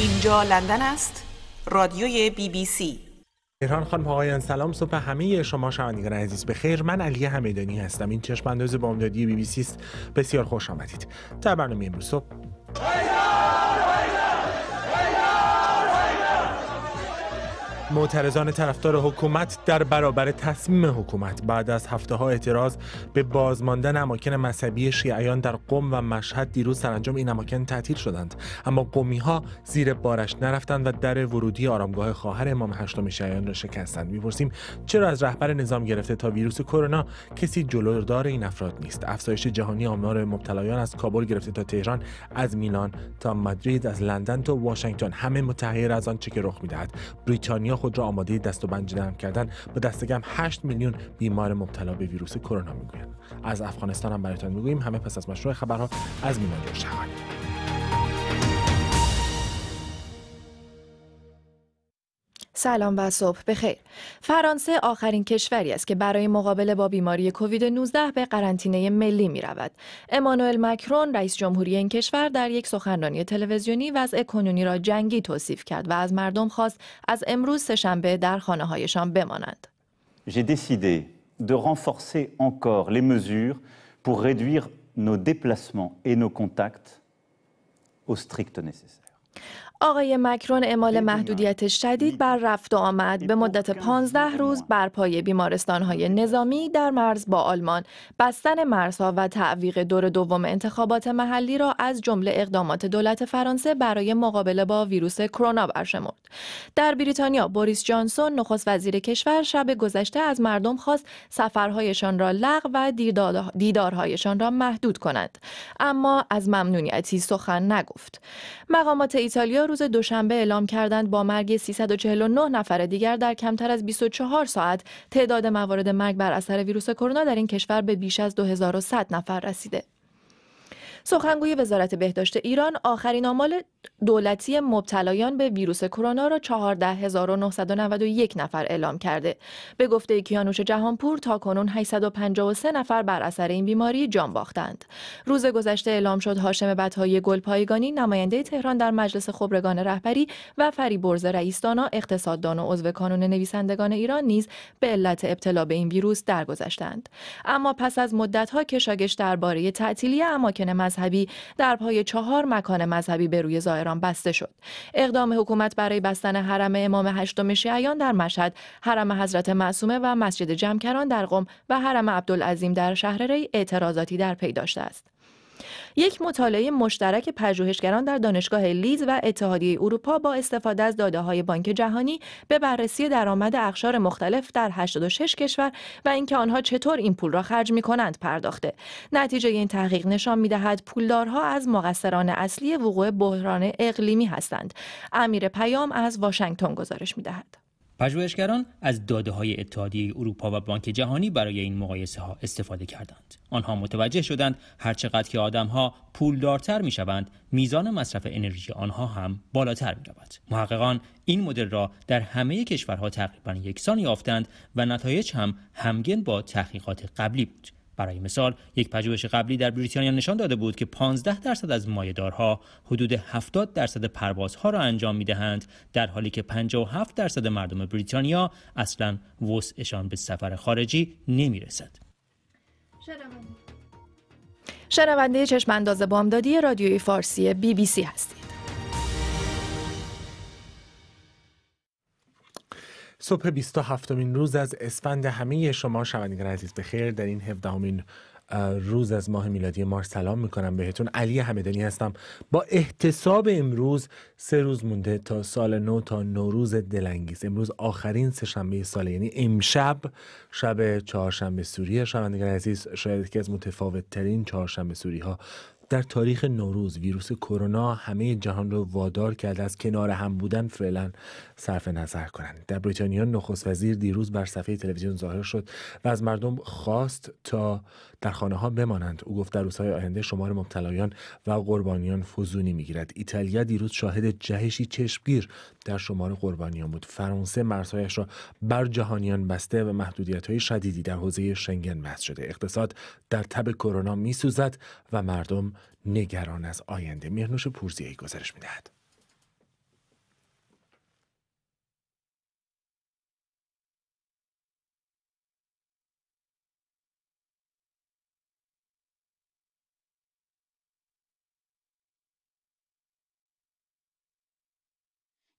اینجا لندن است رادیوی بی بی سی ایران خانم آقایان سلام صبح همه شما شنوندگان عزیز به خیر من علی همدانی هستم این چشم انداز بامدادی بی بی سی است بسیار خوش آمدید در برنامه امروز صبح معترضان طرفدار حکومت در برابر تصمیم حکومت بعد از هفته ها اعتراض به بازماندن اماکن مذهبی شیعیان در قم و مشهد دیروز سرانجام این اماکن تعطیل شدند اما قومی ها زیر بارش نرفتند و در ورودی آرامگاه خواهر امام هشتم شیعیان را شکستند میپرسیم چرا از رهبر نظام گرفته تا ویروس کرونا کسی جلودار این افراد نیست افزایش جهانی آمار مبتلایان از کابل گرفته تا تهران از میلان تا مادرید از لندن تا واشنگتن همه متحیر از آنچه که رخ میدهد بریتانیا خود را آماده دست و بنج نرم کردن به دستگم 8 میلیون بیمار مبتلا به ویروس کرونا میگویند از افغانستان هم برایتان میگوییم همه پس از مشروع خبرها از مینا جوش سلام و صبح بخیر. فرانسه آخرین کشوری است که برای مقابله با بیماری کووید 19 به قرنطینه ملی می رود. امانوئل مکرون رئیس جمهوری این کشور در یک سخنرانی تلویزیونی وضع کنونی را جنگی توصیف کرد و از مردم خواست از امروز سهشنبه در خانه هایشان بمانند. J'ai décidé de renforcer encore les mesures pour réduire nos déplacements et nos contacts au strict nécessaire. آقای مکرون اعمال محدودیت شدید بر رفت و آمد به مدت 15 روز بر پای بیمارستانهای نظامی در مرز با آلمان بستن مرزها و تعویق دور دوم انتخابات محلی را از جمله اقدامات دولت فرانسه برای مقابله با ویروس کرونا برشمرد در بریتانیا بوریس جانسون نخست وزیر کشور شب گذشته از مردم خواست سفرهایشان را لغو و دیدارهایشان را محدود کنند اما از ممنونیتی سخن نگفت مقامات ایتالیا روز دوشنبه اعلام کردند با مرگ 349 نفر دیگر در کمتر از 24 ساعت تعداد موارد مرگ بر اثر ویروس کرونا در این کشور به بیش از 2100 نفر رسیده. سخنگوی وزارت بهداشت ایران آخرین آمال دولتی مبتلایان به ویروس کرونا را 14991 نفر اعلام کرده. به گفته کیانوش جهانپور تا کنون 853 نفر بر اثر این بیماری جان باختند. روز گذشته اعلام شد هاشم بدهای گلپایگانی نماینده تهران در مجلس خبرگان رهبری و فریبرز رئیسدانا اقتصاددان و عضو کانون نویسندگان ایران نیز به علت ابتلا به این ویروس درگذشتند. اما پس از مدتها کشاگش درباره تعطیلی اماکن مذهبی در پای چهار مکان مذهبی به روی زائران بسته شد اقدام حکومت برای بستن حرم امام هشتم شیعیان در مشهد حرم حضرت معصومه و مسجد جمکران در قم و حرم عبدالعظیم در شهر ری اعتراضاتی در پی داشته است یک مطالعه مشترک پژوهشگران در دانشگاه لیز و اتحادیه اروپا با استفاده از داده های بانک جهانی به بررسی درآمد اقشار مختلف در 86 کشور و اینکه آنها چطور این پول را خرج می کنند پرداخته نتیجه این تحقیق نشان می دهد پولدارها از مقصران اصلی وقوع بحران اقلیمی هستند امیر پیام از واشنگتن گزارش می دهد. پژوهشگران از داده های اتحادیه اروپا و بانک جهانی برای این مقایسه ها استفاده کردند. آنها متوجه شدند هرچقدر که آدم ها پولدارتر می شوند، میزان مصرف انرژی آنها هم بالاتر می رود. محققان این مدل را در همه کشورها تقریبا یکسان یافتند و نتایج هم همگن با تحقیقات قبلی بود. برای مثال یک پژوهش قبلی در بریتانیا نشان داده بود که 15 درصد از مایهدارها حدود 70 درصد پروازها را انجام می دهند، در حالی که 57 درصد مردم بریتانیا اصلا وسعشان به سفر خارجی نمیرسد. شنونده چشم انداز بامدادی رادیوی فارسی بی بی سی هستید. صبح 27 مین روز از اسفند همه شما شنوندگان عزیز خیر در این 17 روز از ماه میلادی مار سلام میکنم بهتون علی حمدانی هستم با احتساب امروز سه روز مونده تا سال نو تا نوروز دلانگیز امروز آخرین سه شنبه سال یعنی امشب شب چهارشنبه سوریه شنوندگان عزیز شاید که از متفاوت ترین چهارشنبه سوری ها در تاریخ نوروز ویروس کرونا همه جهان را وادار کرده از کنار هم بودن فعلا صرف نظر کنند در بریتانیا نخست وزیر دیروز بر صفحه تلویزیون ظاهر شد و از مردم خواست تا در خانه ها بمانند او گفت در روزهای آینده شمار مبتلایان و قربانیان فزونی میگیرد ایتالیا دیروز شاهد جهشی چشمگیر در شمار قربانیان بود فرانسه مرزهایش را بر جهانیان بسته و محدودیت های شدیدی در حوزه شنگن وضع شده اقتصاد در تب کرونا میسوزد و مردم نگران از آینده مهنوش پورزیایی گزارش میدهد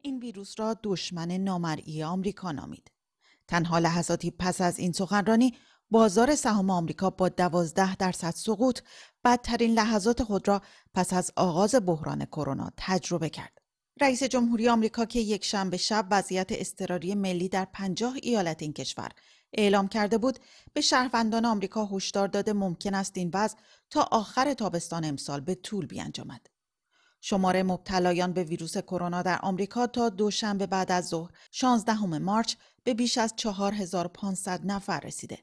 این ویروس را دشمن نامرئی آمریکا نامید. تنها لحظاتی پس از این سخنرانی بازار سهام آمریکا با دوازده درصد سقوط بدترین لحظات خود را پس از آغاز بحران کرونا تجربه کرد. رئیس جمهوری آمریکا که یک شنبه شب وضعیت اضطراری ملی در پنجاه ایالت این کشور اعلام کرده بود به شهروندان آمریکا هشدار داده ممکن است این وضع تا آخر تابستان امسال به طول بیانجامد شماره مبتلایان به ویروس کرونا در آمریکا تا دوشنبه بعد از ظهر 16 مارچ به بیش از 4500 نفر رسیده.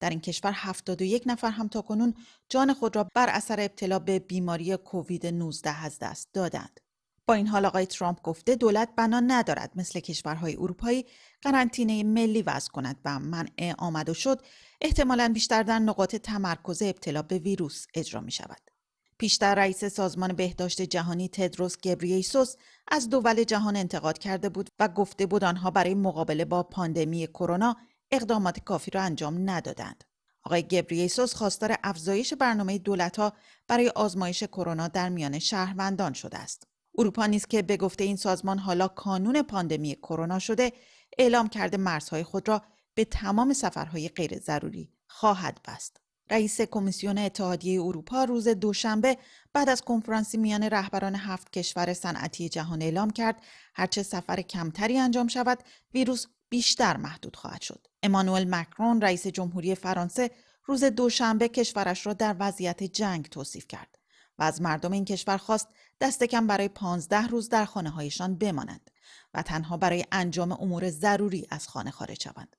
در این کشور 71 نفر هم تاکنون جان خود را بر اثر ابتلا به بیماری کووید 19 از دست دادند. با این حال آقای ترامپ گفته دولت بنا ندارد مثل کشورهای اروپایی قرنطینه ملی وضع کند و منع آمد و شد احتمالا بیشتر در نقاط تمرکز ابتلا به ویروس اجرا می شود. پیشتر رئیس سازمان بهداشت جهانی تدروس گبرییسوس از دول جهان انتقاد کرده بود و گفته بود آنها برای مقابله با پاندمی کرونا اقدامات کافی را انجام ندادند. آقای گبرییسوس خواستار افزایش برنامه ها برای آزمایش کرونا در میان شهروندان شده است. اروپا نیز که به گفته این سازمان حالا کانون پاندمی کرونا شده اعلام کرده مرزهای خود را به تمام سفرهای غیر ضروری خواهد بست. رئیس کمیسیون اتحادیه اروپا روز دوشنبه بعد از کنفرانسی میان رهبران هفت کشور صنعتی جهان اعلام کرد هرچه سفر کمتری انجام شود ویروس بیشتر محدود خواهد شد امانوئل مکرون رئیس جمهوری فرانسه روز دوشنبه کشورش را در وضعیت جنگ توصیف کرد و از مردم این کشور خواست دست کم برای 15 روز در خانه هایشان بمانند و تنها برای انجام امور ضروری از خانه خارج شوند.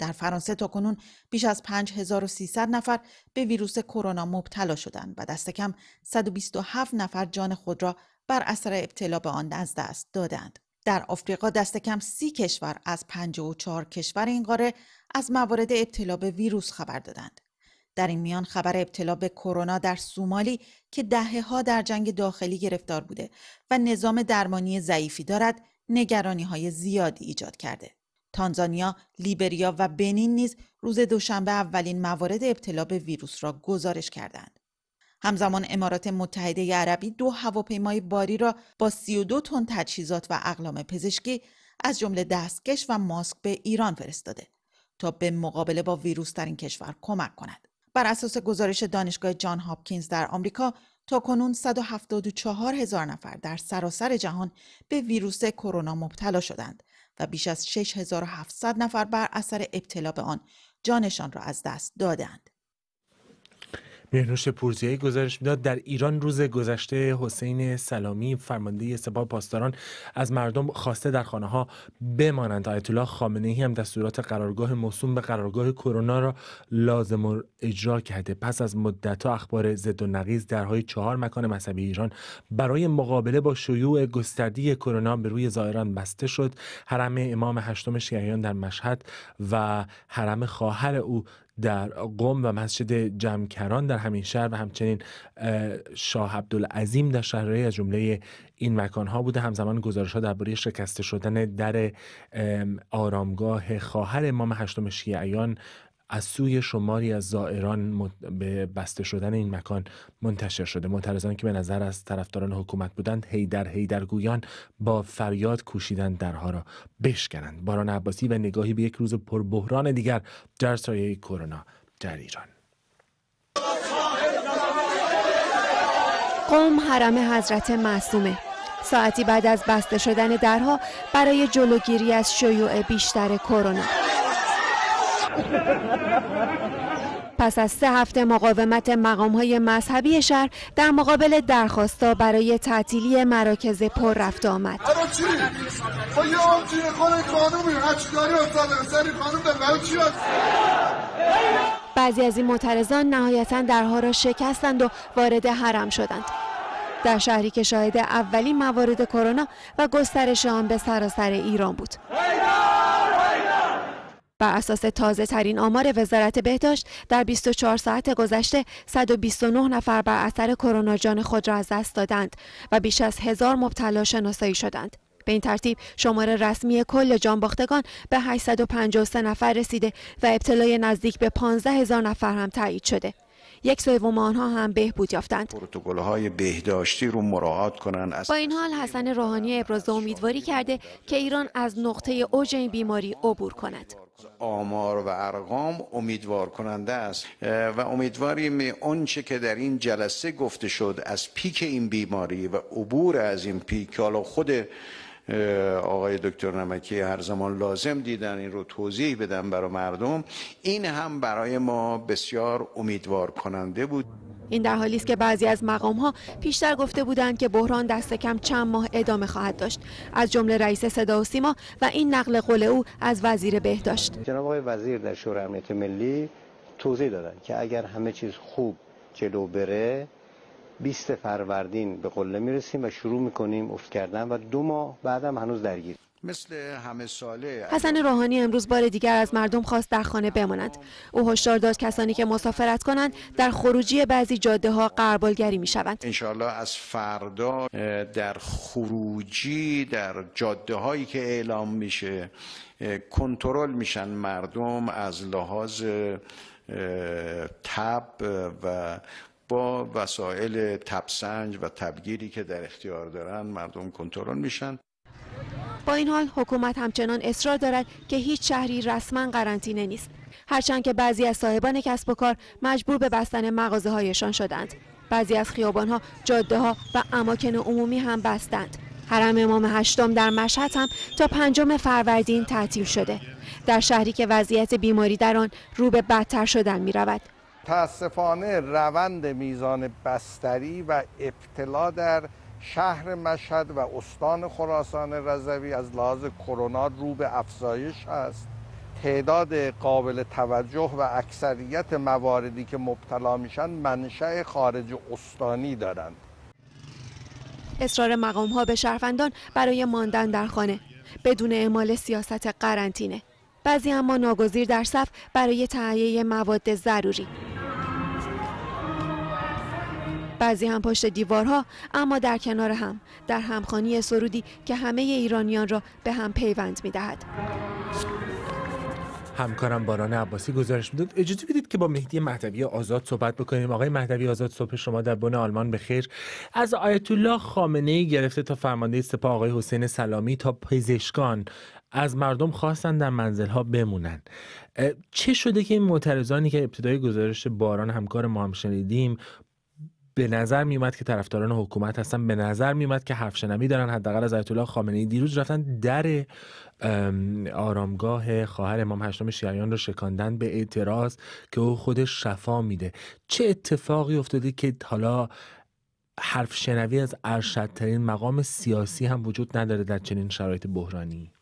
در فرانسه تا کنون بیش از 5300 نفر به ویروس کرونا مبتلا شدند و دست کم 127 نفر جان خود را بر اثر ابتلا به آن از دست دادند. در آفریقا دست کم 30 کشور از 54 کشور این قاره از موارد ابتلا به ویروس خبر دادند. در این میان خبر ابتلا به کرونا در سومالی که دهه ها در جنگ داخلی گرفتار بوده و نظام درمانی ضعیفی دارد نگرانی های زیادی ایجاد کرده. تانزانیا، لیبریا و بنین نیز روز دوشنبه اولین موارد ابتلا به ویروس را گزارش کردند. همزمان امارات متحده عربی دو هواپیمای باری را با 32 تن تجهیزات و اقلام پزشکی از جمله دستکش و ماسک به ایران فرستاده تا به مقابله با ویروس در این کشور کمک کند. بر اساس گزارش دانشگاه جان هاپکینز در آمریکا تا کنون 174 هزار نفر در سراسر جهان به ویروس کرونا مبتلا شدند و بیش از 6700 نفر بر اثر ابتلا به آن جانشان را از دست دادند. مهنوش پورزیایی گزارش میداد در ایران روز گذشته حسین سلامی فرمانده سپاه پاسداران از مردم خواسته در خانه ها بمانند آیت الله خامنه ای هم دستورات قرارگاه موسوم به قرارگاه کرونا را لازم اجرا کرده پس از مدت اخبار زد و نقیز درهای چهار مکان مذهبی ایران برای مقابله با شیوع گسترده کرونا به روی زائران بسته شد حرم امام هشتم شیعیان در مشهد و حرم خواهر او در قم و مسجد جمکران در همین شهر و همچنین شاه عبدالعظیم در شهرهای از جمله این مکان ها بوده همزمان گزارش ها درباره شکسته شدن در آرامگاه خواهر امام هشتم شیعیان از سوی شماری از زائران به بسته شدن این مکان منتشر شده معترضان که به نظر از طرفداران حکومت بودند هیدر هیدر گویان با فریاد کوشیدن درها را بشکنند باران عباسی و نگاهی به یک روز پر بحران دیگر در سایه کرونا در ایران قوم حرم حضرت معصومه ساعتی بعد از بسته شدن درها برای جلوگیری از شیوع بیشتر کرونا پس از سه هفته مقاومت مقام های مذهبی شهر در مقابل درخواستا برای تعطیلی مراکز پر رفت آمد خب بعضی از این معترضان نهایتا درها را شکستند و وارد حرم شدند در شهری که شاهد اولین موارد کرونا و گسترش آن به سراسر ایران بود بر اساس تازه ترین آمار وزارت بهداشت در 24 ساعت گذشته 129 نفر بر اثر کرونا جان خود را از دست دادند و بیش از هزار مبتلا شناسایی شدند. به این ترتیب شمار رسمی کل جانباختگان به 853 نفر رسیده و ابتلای نزدیک به 15 هزار نفر هم تایید شده. یک سوم آنها هم بهبود یافتند های بهداشتی رو مراعات کنند با این حال حسن روحانی ابراز امیدواری کرده که ایران از نقطه اوج این بیماری عبور کند آمار و ارقام امیدوار کننده است و امیدواریم اونچه که در این جلسه گفته شد از پیک این بیماری و عبور از این پیک حالا خود آقای دکتر نمکی هر زمان لازم دیدن این رو توضیح بدن برای مردم این هم برای ما بسیار امیدوار کننده بود این در حالی است که بعضی از مقام ها پیشتر گفته بودند که بحران دست کم چند ماه ادامه خواهد داشت از جمله رئیس صدا و سیما و این نقل قول او از وزیر بهداشت جناب آقای وزیر در شورای امنیت ملی توضیح دادند که اگر همه چیز خوب جلو بره 20 فروردین به قله میرسیم و شروع میکنیم افت کردن و دو ماه بعدم هنوز درگیر مثل همه ساله حسن روحانی امروز بار دیگر از مردم خواست در خانه بمانند او هشدار داد کسانی که مسافرت کنند در خروجی بعضی جاده ها قربالگری می شوند انشالله از فردا در خروجی در جاده هایی که اعلام میشه کنترل میشن مردم از لحاظ تب و با وسایل تبسنج و تبگیری که در اختیار دارن مردم کنترل میشن با این حال حکومت همچنان اصرار دارد که هیچ شهری رسما قرنطینه نیست هرچند که بعضی از صاحبان کسب و کار مجبور به بستن مغازه هایشان شدند بعضی از خیابان ها جاده ها و اماکن عمومی هم بستند حرم امام هشتم در مشهد هم تا پنجم فروردین تعطیل شده در شهری که وضعیت بیماری در آن رو به بدتر شدن میرود. متاسفانه روند میزان بستری و ابتلا در شهر مشهد و استان خراسان رضوی از لحاظ کرونا رو به افزایش است تعداد قابل توجه و اکثریت مواردی که مبتلا میشن منشأ خارج استانی دارند اصرار مقام ها به شهروندان برای ماندن در خانه بدون اعمال سیاست قرنطینه بعضی اما ناگزیر در صف برای تهیه مواد ضروری بعضی هم پشت دیوارها اما در کنار هم در همخانی سرودی که همه ایرانیان را به هم پیوند میدهد همکارم باران عباسی گزارش میداد اجازه بدید که با مهدی مهدوی آزاد صحبت بکنیم آقای مهدوی آزاد صبح شما در بن آلمان بخیر از آیت الله خامنه گرفته تا فرمانده سپاه آقای حسین سلامی تا پزشکان از مردم خواستن در منزل ها بمونن چه شده که این معترضانی که ابتدای گزارش باران همکار ما هم شنیدیم به نظر میومد که طرفداران حکومت هستن به نظر میومد که حرفشنوی دارن حداقل از آیت الله خامنه ای دیروز رفتن در آرامگاه خواهر امام هشتم شیعیان رو شکاندن به اعتراض که او خودش شفا میده چه اتفاقی افتاده که حالا حرف شنوی از ارشدترین مقام سیاسی هم وجود نداره در چنین شرایط بحرانی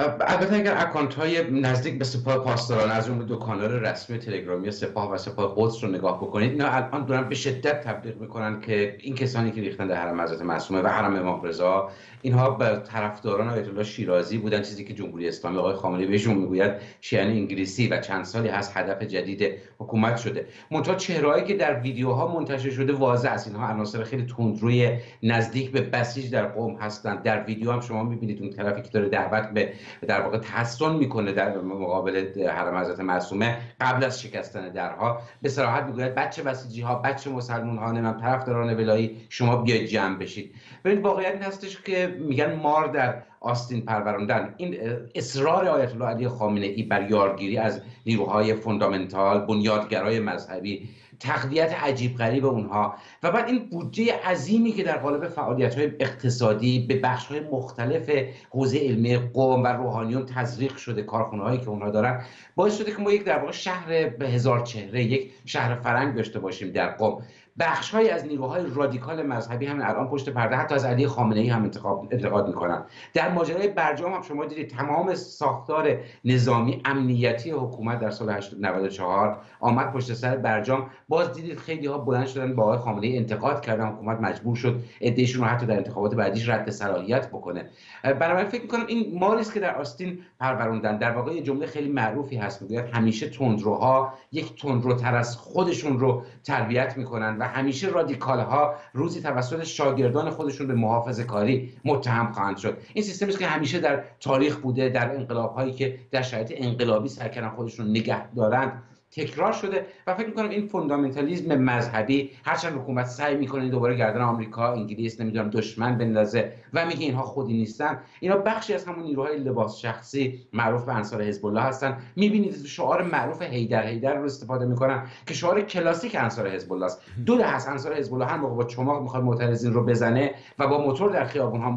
البته اگر اکانت های نزدیک به سپاه پاسداران از اون دو کانال رسمی تلگرامی سپاه و سپاه قدس رو نگاه بکنید اینا الان دارن به شدت تبلیغ میکنن که این کسانی که ریختن در حرم حضرت معصومه و حرم امام رضا اینها به طرفداران آیت الله شیرازی بودن چیزی که جمهوری اسلامی آقای خامنه‌ای بهشون میگوید شیعه انگلیسی و چند سالی هست هدف جدید حکومت شده منتها چهرهایی که در ویدیوها منتشر شده واضح است اینها عناصر خیلی تندروی نزدیک به بسیج در قوم هستند در ویدیو هم شما میبینید اون طرفی که داره دعوت به در واقع تحسن میکنه در مقابل حرم حضرت معصومه قبل از شکستن درها به صراحت میگوید بچه بسیجی ها بچه مسلمان ها من طرفداران ولایی شما بیاید جمع بشید ببینید واقعیت این هستش که میگن مار در آستین پروراندن این اصرار آیت الله علی خامنه ای بر یارگیری از نیروهای فوندامنتال بنیادگرای مذهبی تقویت عجیب غریب اونها و بعد این بودجه عظیمی که در قالب فعالیت های اقتصادی به بخش های مختلف حوزه علمی قوم و روحانیون تزریق شده کارخونه هایی که اونها دارن باعث شده که ما یک در واقع شهر به هزار چهره یک شهر فرنگ داشته باشیم در قوم بخشهایی از نیروهای رادیکال مذهبی همین الان پشت پرده حتی از علی خامنه ای هم انتقاد, میکنن در ماجرای برجام هم شما دیدید تمام ساختار نظامی امنیتی حکومت در سال 94 آمد پشت سر برجام باز دیدید خیلی ها بلند شدن با آقای خامنه ای انتقاد کردن حکومت مجبور شد ادعیشون رو حتی در انتخابات بعدیش رد صلاحیت بکنه بنابراین فکر میکنم این ماریست که در آستین پروروندن در واقع یه جمله خیلی معروفی هست میگوید همیشه تندروها یک تندروتر از خودشون رو تربیت میکنن و همیشه رادیکال ها روزی توسط شاگردان خودشون به محافظه کاری متهم خواهند شد این سیستمی که همیشه در تاریخ بوده در انقلاب هایی که در شرایط انقلابی سرکردن خودشون نگه دارند تکرار شده و فکر میکنم این فوندامنتالیزم مذهبی هرچند حکومت سعی میکنه دوباره گردن آمریکا انگلیس نمیدونم دشمن بندازه و میگه اینها خودی نیستن اینا بخشی از همون نیروهای لباس شخصی معروف به انصار حزب الله هستن میبینید شعار معروف هیدر هیدر رو استفاده میکنن که شعار کلاسیک انصار حزب الله است دو ده از انصار حزب الله هم با چماق میخواد معترضین رو بزنه و با موتور در خیابون هم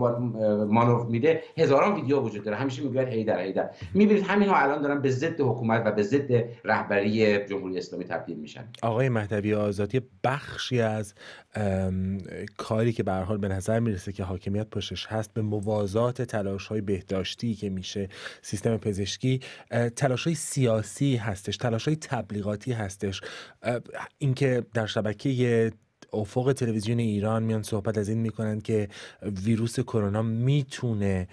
مانور میده هزاران ویدیو وجود داره همیشه میگه هیدر هیدر میبینید همینها الان دارن به ضد حکومت و به ضد رهبری جمهوری اسلامی تبدیل میشن آقای مهدوی آزادی بخشی از کاری که به حال به نظر میرسه که حاکمیت پشتش هست به موازات تلاش های بهداشتی که میشه سیستم پزشکی تلاش های سیاسی هستش تلاش های تبلیغاتی هستش اینکه در شبکه افق تلویزیون ایران میان صحبت از این میکنن که ویروس کرونا میتونه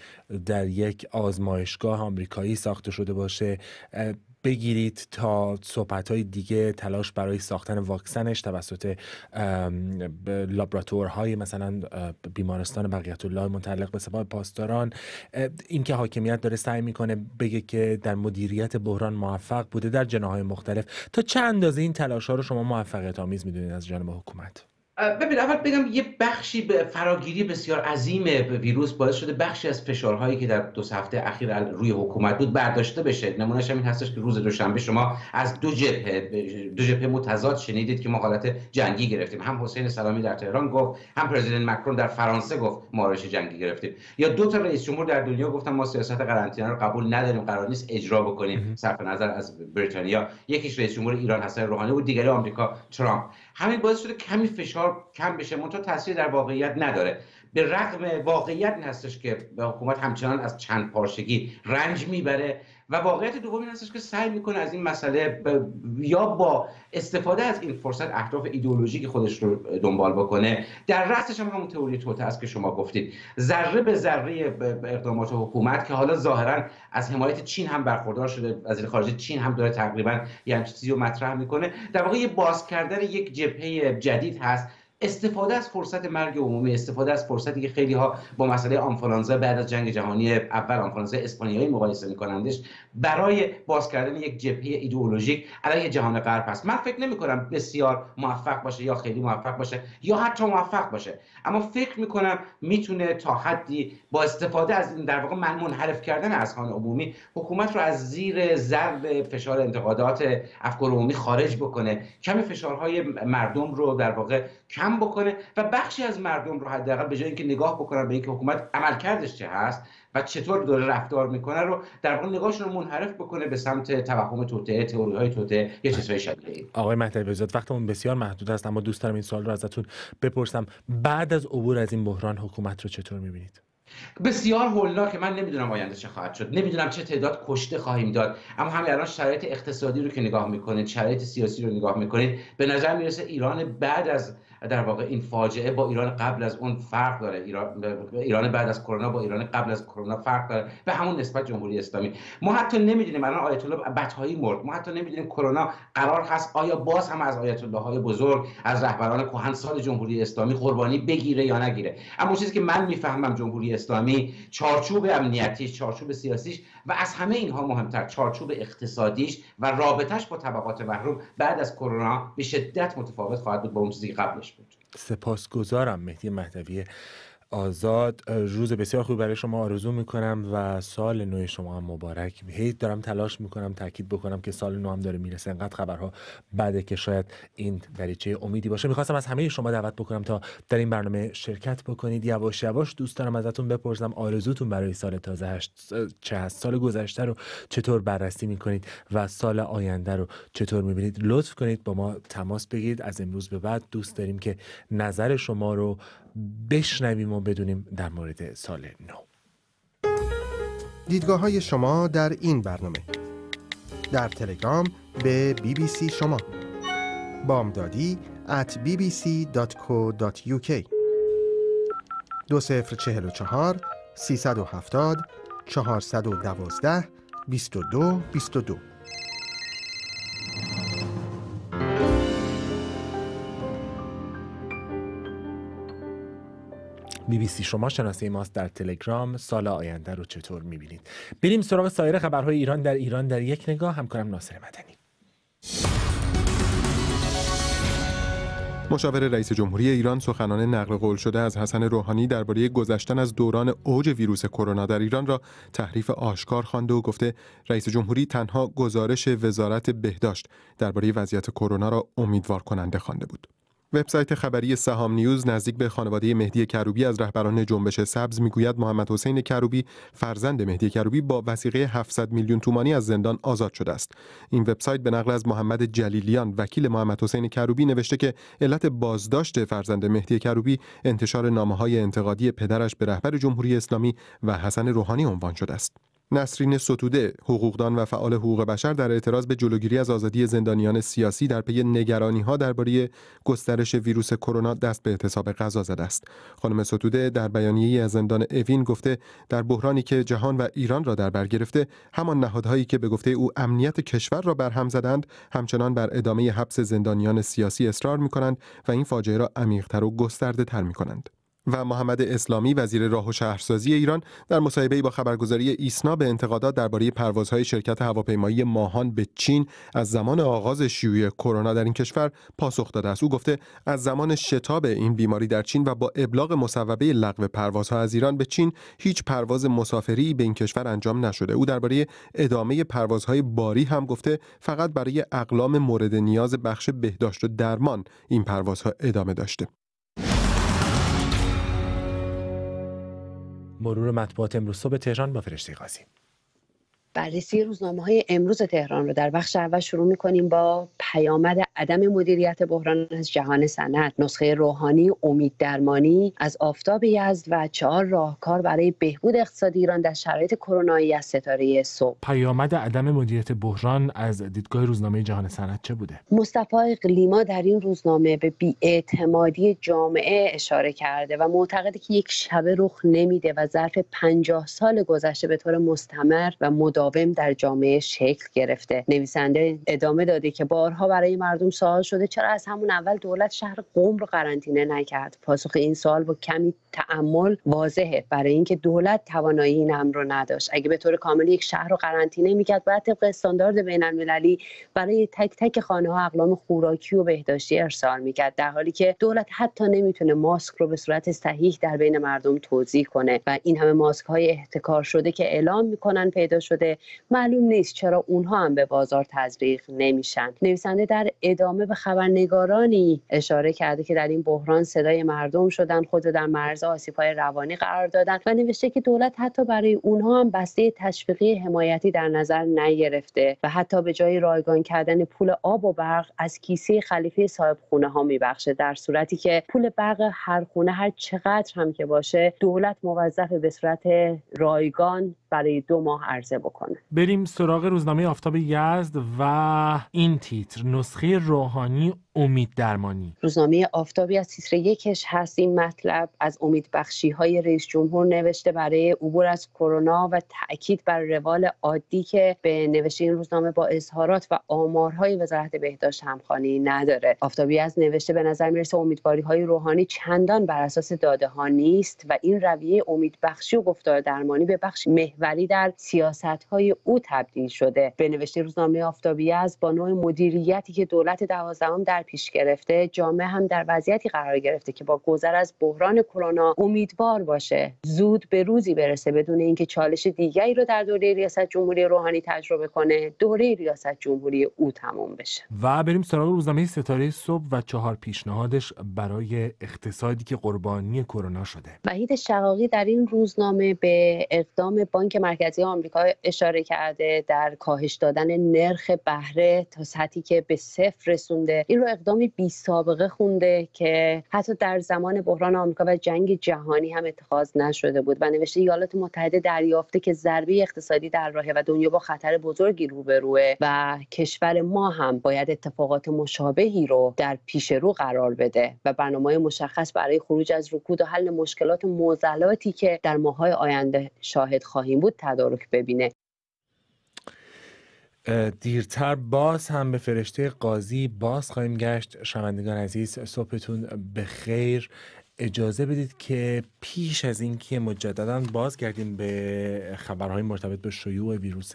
در یک آزمایشگاه آمریکایی ساخته شده باشه بگیرید تا صحبت های دیگه تلاش برای ساختن واکسنش توسط لابراتورهای مثلا بیمارستان بقیت الله متعلق به سپاه پاسداران اینکه حاکمیت داره سعی میکنه بگه که در مدیریت بحران موفق بوده در جناهای مختلف تا چه اندازه این تلاش ها رو شما موفقیت آمیز میدونید از جانب حکومت ببین اول بگم یه بخشی به فراگیری بسیار عظیم ویروس باعث شده بخشی از فشارهایی که در دو هفته اخیر روی حکومت بود برداشته بشه نمونهش هم این هستش که روز دوشنبه شما از دو جبهه دو جبهه متضاد شنیدید که ما حالت جنگی گرفتیم هم حسین سلامی در تهران گفت هم پرزیدنت مکرون در فرانسه گفت ما جنگی گرفتیم یا دو تا رئیس جمهور در دنیا گفتن ما سیاست قرنطینه رو قبول نداریم قرار نیست اجرا بکنیم صرف نظر از بریتانیا یکیش رئیس جمهور ایران حسن روحانی بود دیگری آمریکا ترامپ همین باعث شده کمی فشار کم بشه تو تاثیر در واقعیت نداره به رغم واقعیت هستش که حکومت همچنان از چند پارشگی رنج میبره و واقعیت دوم این هستش که سعی میکنه از این مسئله یا با استفاده از این فرصت اهداف ایدئولوژیک خودش رو دنبال بکنه در رأسش هم همون تئوری توته است که شما گفتید ذره به ذره اقدامات حکومت که حالا ظاهرا از حمایت چین هم برخوردار شده وزیر خارجه چین هم داره تقریبا یه همچین چیزی رو مطرح میکنه در واقع یه باز کردن یک جبهه جدید هست استفاده از فرصت مرگ عمومی استفاده از فرصتی که خیلی ها با مسئله آنفولانزا بعد از جنگ جهانی اول آنفولانزا اسپانیایی مقایسه میکنندش برای باز کردن یک جبهه ایدئولوژیک علیه جهان غرب است. من فکر نمی کنم بسیار موفق باشه یا خیلی موفق باشه یا حتی موفق باشه اما فکر میکنم میتونه تا حدی با استفاده از این در واقع من منحرف کردن اذهان عمومی حکومت رو از زیر ضرب فشار انتقادات افکار عمومی خارج بکنه کمی فشارهای مردم رو در واقع کم کم بکنه و بخشی از مردم رو حداقل به جای اینکه نگاه بکنن به اینکه حکومت عملکردش چه هست و چطور داره رفتار میکنه رو در واقع نگاهشون رو منحرف بکنه به سمت توهم توته تئوری های توته یا چیزهای شبیه آقای مهدوی بهزاد وقت اون بسیار محدود است اما دوست دارم این سوال رو ازتون بپرسم بعد از عبور از این بحران حکومت رو چطور میبینید بسیار که من نمیدونم آینده چه خواهد شد نمیدونم چه تعداد کشته خواهیم داد اما همین الان شرایط اقتصادی رو که نگاه میکنید شرایط سیاسی رو نگاه میکنید به نظر میرسه ایران بعد از در واقع این فاجعه با ایران قبل از اون فرق داره ایران, بعد از کرونا با ایران قبل از کرونا فرق داره به همون نسبت جمهوری اسلامی ما حتی نمیدونیم الان آیت الله بتهایی مرد ما حتی نمیدونیم کرونا قرار هست آیا باز هم از آیت الله های بزرگ از رهبران سال جمهوری اسلامی قربانی بگیره یا نگیره اما چیزی که من میفهمم جمهوری اسلامی چارچوب امنیتیش چارچوب سیاسیش و از همه اینها مهمتر چارچوب اقتصادیش و رابطش با طبقات محروم بعد از کرونا به شدت متفاوت خواهد بود با اون چیزی قبلش سپاسگزارم مهدی مهدوی آزاد روز بسیار خوبی برای شما آرزو میکنم و سال نو شما هم مبارک هی دارم تلاش میکنم تاکید بکنم که سال نو هم داره میرسه انقدر خبرها بده که شاید این دریچه امیدی باشه میخواستم از همه شما دعوت بکنم تا در این برنامه شرکت بکنید یواش یواش دوست دارم ازتون بپرسم آرزوتون برای سال تازه هشت چه هست سال گذشته رو چطور بررسی میکنید و سال آینده رو چطور میبینید لطف کنید با ما تماس بگیرید از امروز به بعد دوست داریم که نظر شما رو بشنویم و بدونیم در مورد سال نو دیدگاه شما در این برنامه در تلگرام به BBC شما بام دادی@ bbc.co.uk دوفر4 و4 سی70 49 22 22 بی بی سی شما شناسه ماست در تلگرام سال آینده رو چطور میبینید بریم سراغ سایر خبرهای ایران در ایران در یک نگاه همکارم ناصر مدنی مشاور رئیس جمهوری ایران سخنان نقل قول شده از حسن روحانی درباره گذشتن از دوران اوج ویروس کرونا در ایران را تحریف آشکار خوانده و گفته رئیس جمهوری تنها گزارش وزارت بهداشت درباره وضعیت کرونا را امیدوار کننده خوانده بود. وبسایت خبری سهام نیوز نزدیک به خانواده مهدی کروبی از رهبران جنبش سبز میگوید محمد حسین کروبی فرزند مهدی کروبی با وسیقه 700 میلیون تومانی از زندان آزاد شده است این وبسایت به نقل از محمد جلیلیان وکیل محمد حسین کروبی نوشته که علت بازداشت فرزند مهدی کروبی انتشار نامه های انتقادی پدرش به رهبر جمهوری اسلامی و حسن روحانی عنوان شده است نسرین ستوده حقوقدان و فعال حقوق بشر در اعتراض به جلوگیری از آزادی زندانیان سیاسی در پی نگرانی ها درباره گسترش ویروس کرونا دست به اعتصاب غذا زده است خانم ستوده در بیانیه از زندان اوین گفته در بحرانی که جهان و ایران را در بر گرفته همان نهادهایی که به گفته او امنیت کشور را برهم زدند همچنان بر ادامه حبس زندانیان سیاسی اصرار می کنند و این فاجعه را عمیقتر و گسترده تر می کنند. و محمد اسلامی وزیر راه و شهرسازی ایران در مصاحبه با خبرگزاری ایسنا به انتقادات درباره پروازهای شرکت هواپیمایی ماهان به چین از زمان آغاز شیوع کرونا در این کشور پاسخ داده است او گفته از زمان شتاب این بیماری در چین و با ابلاغ مصوبه لغو پروازها از ایران به چین هیچ پرواز مسافری به این کشور انجام نشده او درباره ادامه پروازهای باری هم گفته فقط برای اقلام مورد نیاز بخش بهداشت و درمان این پروازها ادامه داشته مرور مطبوعات امروز صبح تهران با فرشته قاسم بررسی روزنامه های امروز تهران رو در بخش اول شروع می کنیم با پیامد عدم مدیریت بحران از جهان صنعت نسخه روحانی امید درمانی از آفتاب یزد و چهار راهکار برای بهبود اقتصاد ایران در شرایط کرونایی از ستاره صبح پیامد عدم مدیریت بحران از دیدگاه روزنامه جهان صنعت چه بوده مصطفی قلیما در این روزنامه به بیاعتمادی جامعه اشاره کرده و معتقده که یک شبه رخ نمیده و ظرف 50 سال گذشته به طور مستمر و مداوم مداوم در جامعه شکل گرفته نویسنده ادامه داده که بارها برای مردم سوال شده چرا از همون اول دولت شهر قوم رو قرنطینه نکرد پاسخ این سوال با کمی تعمل واضحه برای اینکه دولت توانایی این امر رو نداشت اگه به طور کامل یک شهر رو قرنطینه میکرد باید طبق استاندارد بین المللی برای تک تک خانه ها اقلام خوراکی و بهداشتی ارسال میکرد در حالی که دولت حتی نمیتونه ماسک رو به صورت صحیح در بین مردم توضیح کنه و این همه ماسک های احتکار شده که اعلام میکنن پیدا شده معلوم نیست چرا اونها هم به بازار تزریق نمیشن نویسنده در ادامه به خبرنگارانی اشاره کرده که در این بحران صدای مردم شدن خود در مرز آسیب‌های روانی قرار دادن و نوشته که دولت حتی برای اونها هم بسته تشویقی حمایتی در نظر نگرفته و حتی به جای رایگان کردن پول آب و برق از کیسه خلیفه صاحب خونه ها میبخشه در صورتی که پول برق هر خونه هر چقدر هم که باشه دولت موظف به صورت رایگان برای دو ماه عرضه بکنه بریم سراغ روزنامه آفتاب یزد و این تیتر نسخه روحانی امید درمانی روزنامه آفتابی از تیتر یکش هست این مطلب از امید بخشی های رئیس جمهور نوشته برای عبور از کرونا و تاکید بر روال عادی که به نوشته این روزنامه با اظهارات و آمارهای وزارت بهداشت همخوانی نداره آفتابی از نوشته به نظر میرسه امیدواری های روحانی چندان بر اساس داده ها نیست و این رویه امید بخشی و گفتار درمانی به بخش ولی در سیاست های او تبدیل شده به نوشته روزنامه آفتابی از با نوع مدیریتی که دولت دوازدهم در پیش گرفته جامعه هم در وضعیتی قرار گرفته که با گذر از بحران کرونا امیدوار باشه زود به روزی برسه بدون اینکه چالش دیگری رو در دوره ریاست جمهوری روحانی تجربه کنه دوره ریاست جمهوری او تموم بشه و بریم سراغ روزنامه ستاره صبح و چهار پیشنهادش برای اقتصادی که قربانی کرونا شده وحید شقاقی در این روزنامه به اقدام بانک که مرکزی آمریکا اشاره کرده در کاهش دادن نرخ بهره تا سطحی که به صفر رسونده این رو اقدامی بی سابقه خونده که حتی در زمان بحران آمریکا و جنگ جهانی هم اتخاذ نشده بود و نوشته ایالات متحده دریافته که ضربه اقتصادی در راهه و دنیا با خطر بزرگی روبروه و کشور ما هم باید اتفاقات مشابهی رو در پیش رو قرار بده و برنامه مشخص برای خروج از رکود و حل مشکلات موزلاتی که در ماهای آینده شاهد خواهیم این بود تدارک ببینه دیرتر باز هم به فرشته قاضی باز خواهیم گشت شنوندگان عزیز صبحتون به خیر اجازه بدید که پیش از اینکه مجددا گردیم به خبرهای مرتبط به شیوع ویروس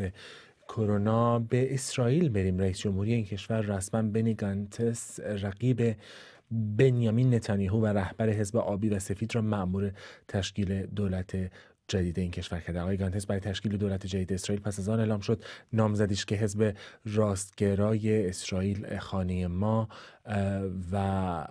کرونا به اسرائیل بریم رئیس جمهوری این کشور رسما بنی گانتس رقیب بنیامین نتانیاهو و رهبر حزب آبی و سفید را مأمور تشکیل دولت جدید این کشور کرده آقای گانتس برای تشکیل دولت جدید اسرائیل پس از آن اعلام شد نامزدیش که حزب راستگرای اسرائیل خانه ما و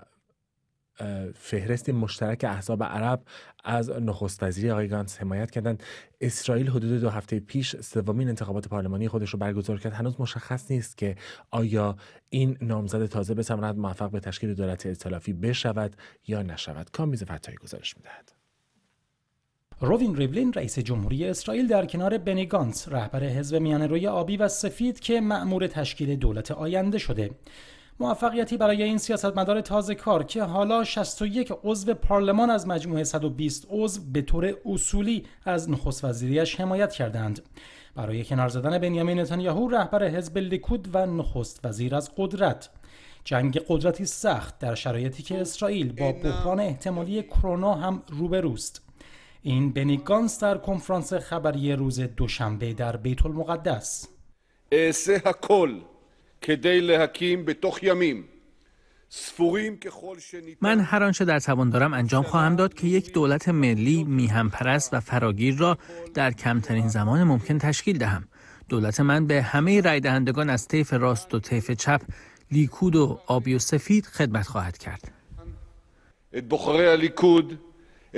فهرست مشترک احزاب عرب از نخست وزیری آقای حمایت کردند اسرائیل حدود دو هفته پیش سومین انتخابات پارلمانی خودش رو برگزار کرد هنوز مشخص نیست که آیا این نامزد تازه به موفق به تشکیل دولت ائتلافی بشود یا نشود کامیز فتایی گزارش میدهد روین ریبلین رئیس جمهوری اسرائیل در کنار بنیگانس رهبر حزب روی آبی و سفید که مأمور تشکیل دولت آینده شده موفقیتی برای این سیاستمدار تازه کار که حالا 61 عضو پارلمان از مجموعه 120 عضو به طور اصولی از نخست وزیریش حمایت کردند. برای کنار زدن بنیامین نتانیاهو رهبر حزب لیکود و نخست وزیر از قدرت جنگ قدرتی سخت در شرایطی که اسرائیل با بحران احتمالی کرونا هم روبروست. این بنی گانس در کنفرانس خبری روز دوشنبه در بیت المقدس اسه هکل کدی لحکیم به یمیم من هر آنچه در توان دارم انجام خواهم داد که یک دولت ملی میهم پرست و فراگیر را در کمترین زمان ممکن تشکیل دهم دولت من به همه رای دهندگان از طیف راست و طیف چپ لیکود و آبی و سفید خدمت خواهد کرد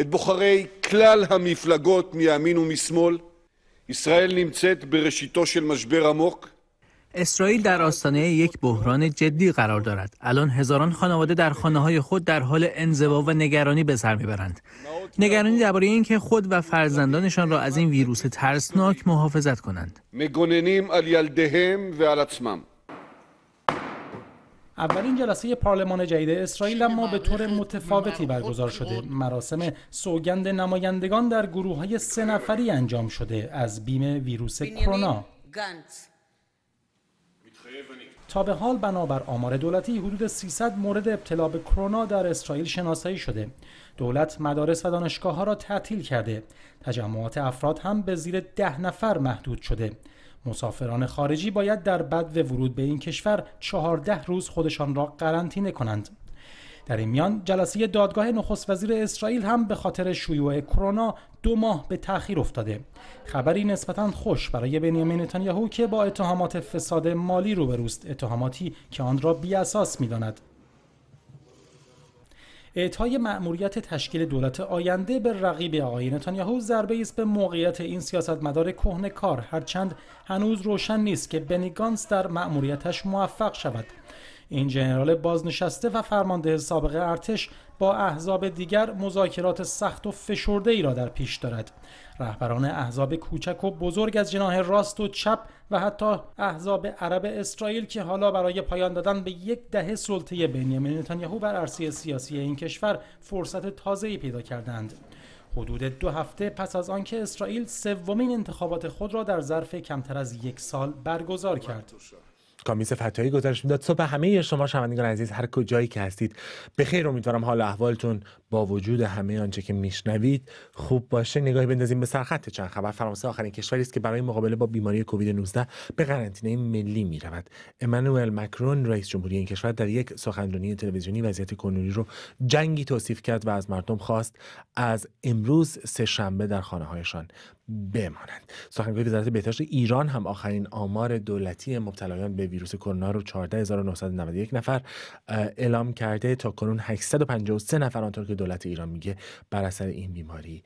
את בוחרי כלל המפלגות מימין ומשמאל, ישראל נמצאת בראשיתו של משבר עמוק. اسرائیل در آستانه یک بحران جدی قرار دارد. الان هزاران خانواده در خانه های خود در حال انزوا و نگرانی به سر میبرند. نگرانی درباره اینکه خود و فرزندانشان را از این ویروس ترسناک محافظت کنند. مگوننیم علی و علی اولین جلسه پارلمان جدید اسرائیل اما به طور متفاوتی برگزار شده مراسم سوگند نمایندگان در گروه های سه نفری انجام شده از بیم ویروس کرونا تا به حال بنابر آمار دولتی حدود 300 مورد ابتلا به کرونا در اسرائیل شناسایی شده. دولت مدارس و دانشگاه ها را تعطیل کرده. تجمعات افراد هم به زیر ده نفر محدود شده. مسافران خارجی باید در بد ورود به این کشور 14 روز خودشان را قرنطینه کنند. در این میان جلسه دادگاه نخست وزیر اسرائیل هم به خاطر شیوع کرونا دو ماه به تاخیر افتاده خبری نسبتا خوش برای بنیامین نتانیاهو که با اتهامات فساد مالی روبروست اتهاماتی که آن را بیاساس میداند اعطای مأموریت تشکیل دولت آینده به رقیب آقای نتانیاهو ضربه است به موقعیت این سیاستمدار کهنه کار هرچند هنوز روشن نیست که بنیگانس در مأموریتش موفق شود این جنرال بازنشسته و فرمانده سابق ارتش با احزاب دیگر مذاکرات سخت و فشرده ای را در پیش دارد رهبران احزاب کوچک و بزرگ از جناه راست و چپ و حتی احزاب عرب اسرائیل که حالا برای پایان دادن به یک دهه سلطه بنیامین نتانیاهو بر عرصه سیاسی این کشور فرصت تازه‌ای پیدا کردند حدود دو هفته پس از آنکه اسرائیل سومین انتخابات خود را در ظرف کمتر از یک سال برگزار کرد کامیز فتایی گزارش میداد صبح همه شما شنوندگان عزیز هر کجایی که هستید به خیر امیدوارم حال احوالتون با وجود همه آنچه که میشنوید خوب باشه نگاهی بندازیم به سرخط چند خبر فرانسه آخرین کشوری است که برای مقابله با بیماری کووید 19 به قرنطینه ملی می رود امانوئل مکرون رئیس جمهوری این کشور در یک سخنرانی تلویزیونی وضعیت کنونی رو جنگی توصیف کرد و از مردم خواست از امروز سه شنبه در خانه هایشان بمانند سخنگوی وزارت بهداشت ایران هم آخرین آمار دولتی مبتلایان به ویروس کرونا رو 14991 نفر اعلام کرده تا کنون 853 نفر آنطور که دولت ایران میگه بر اثر این بیماری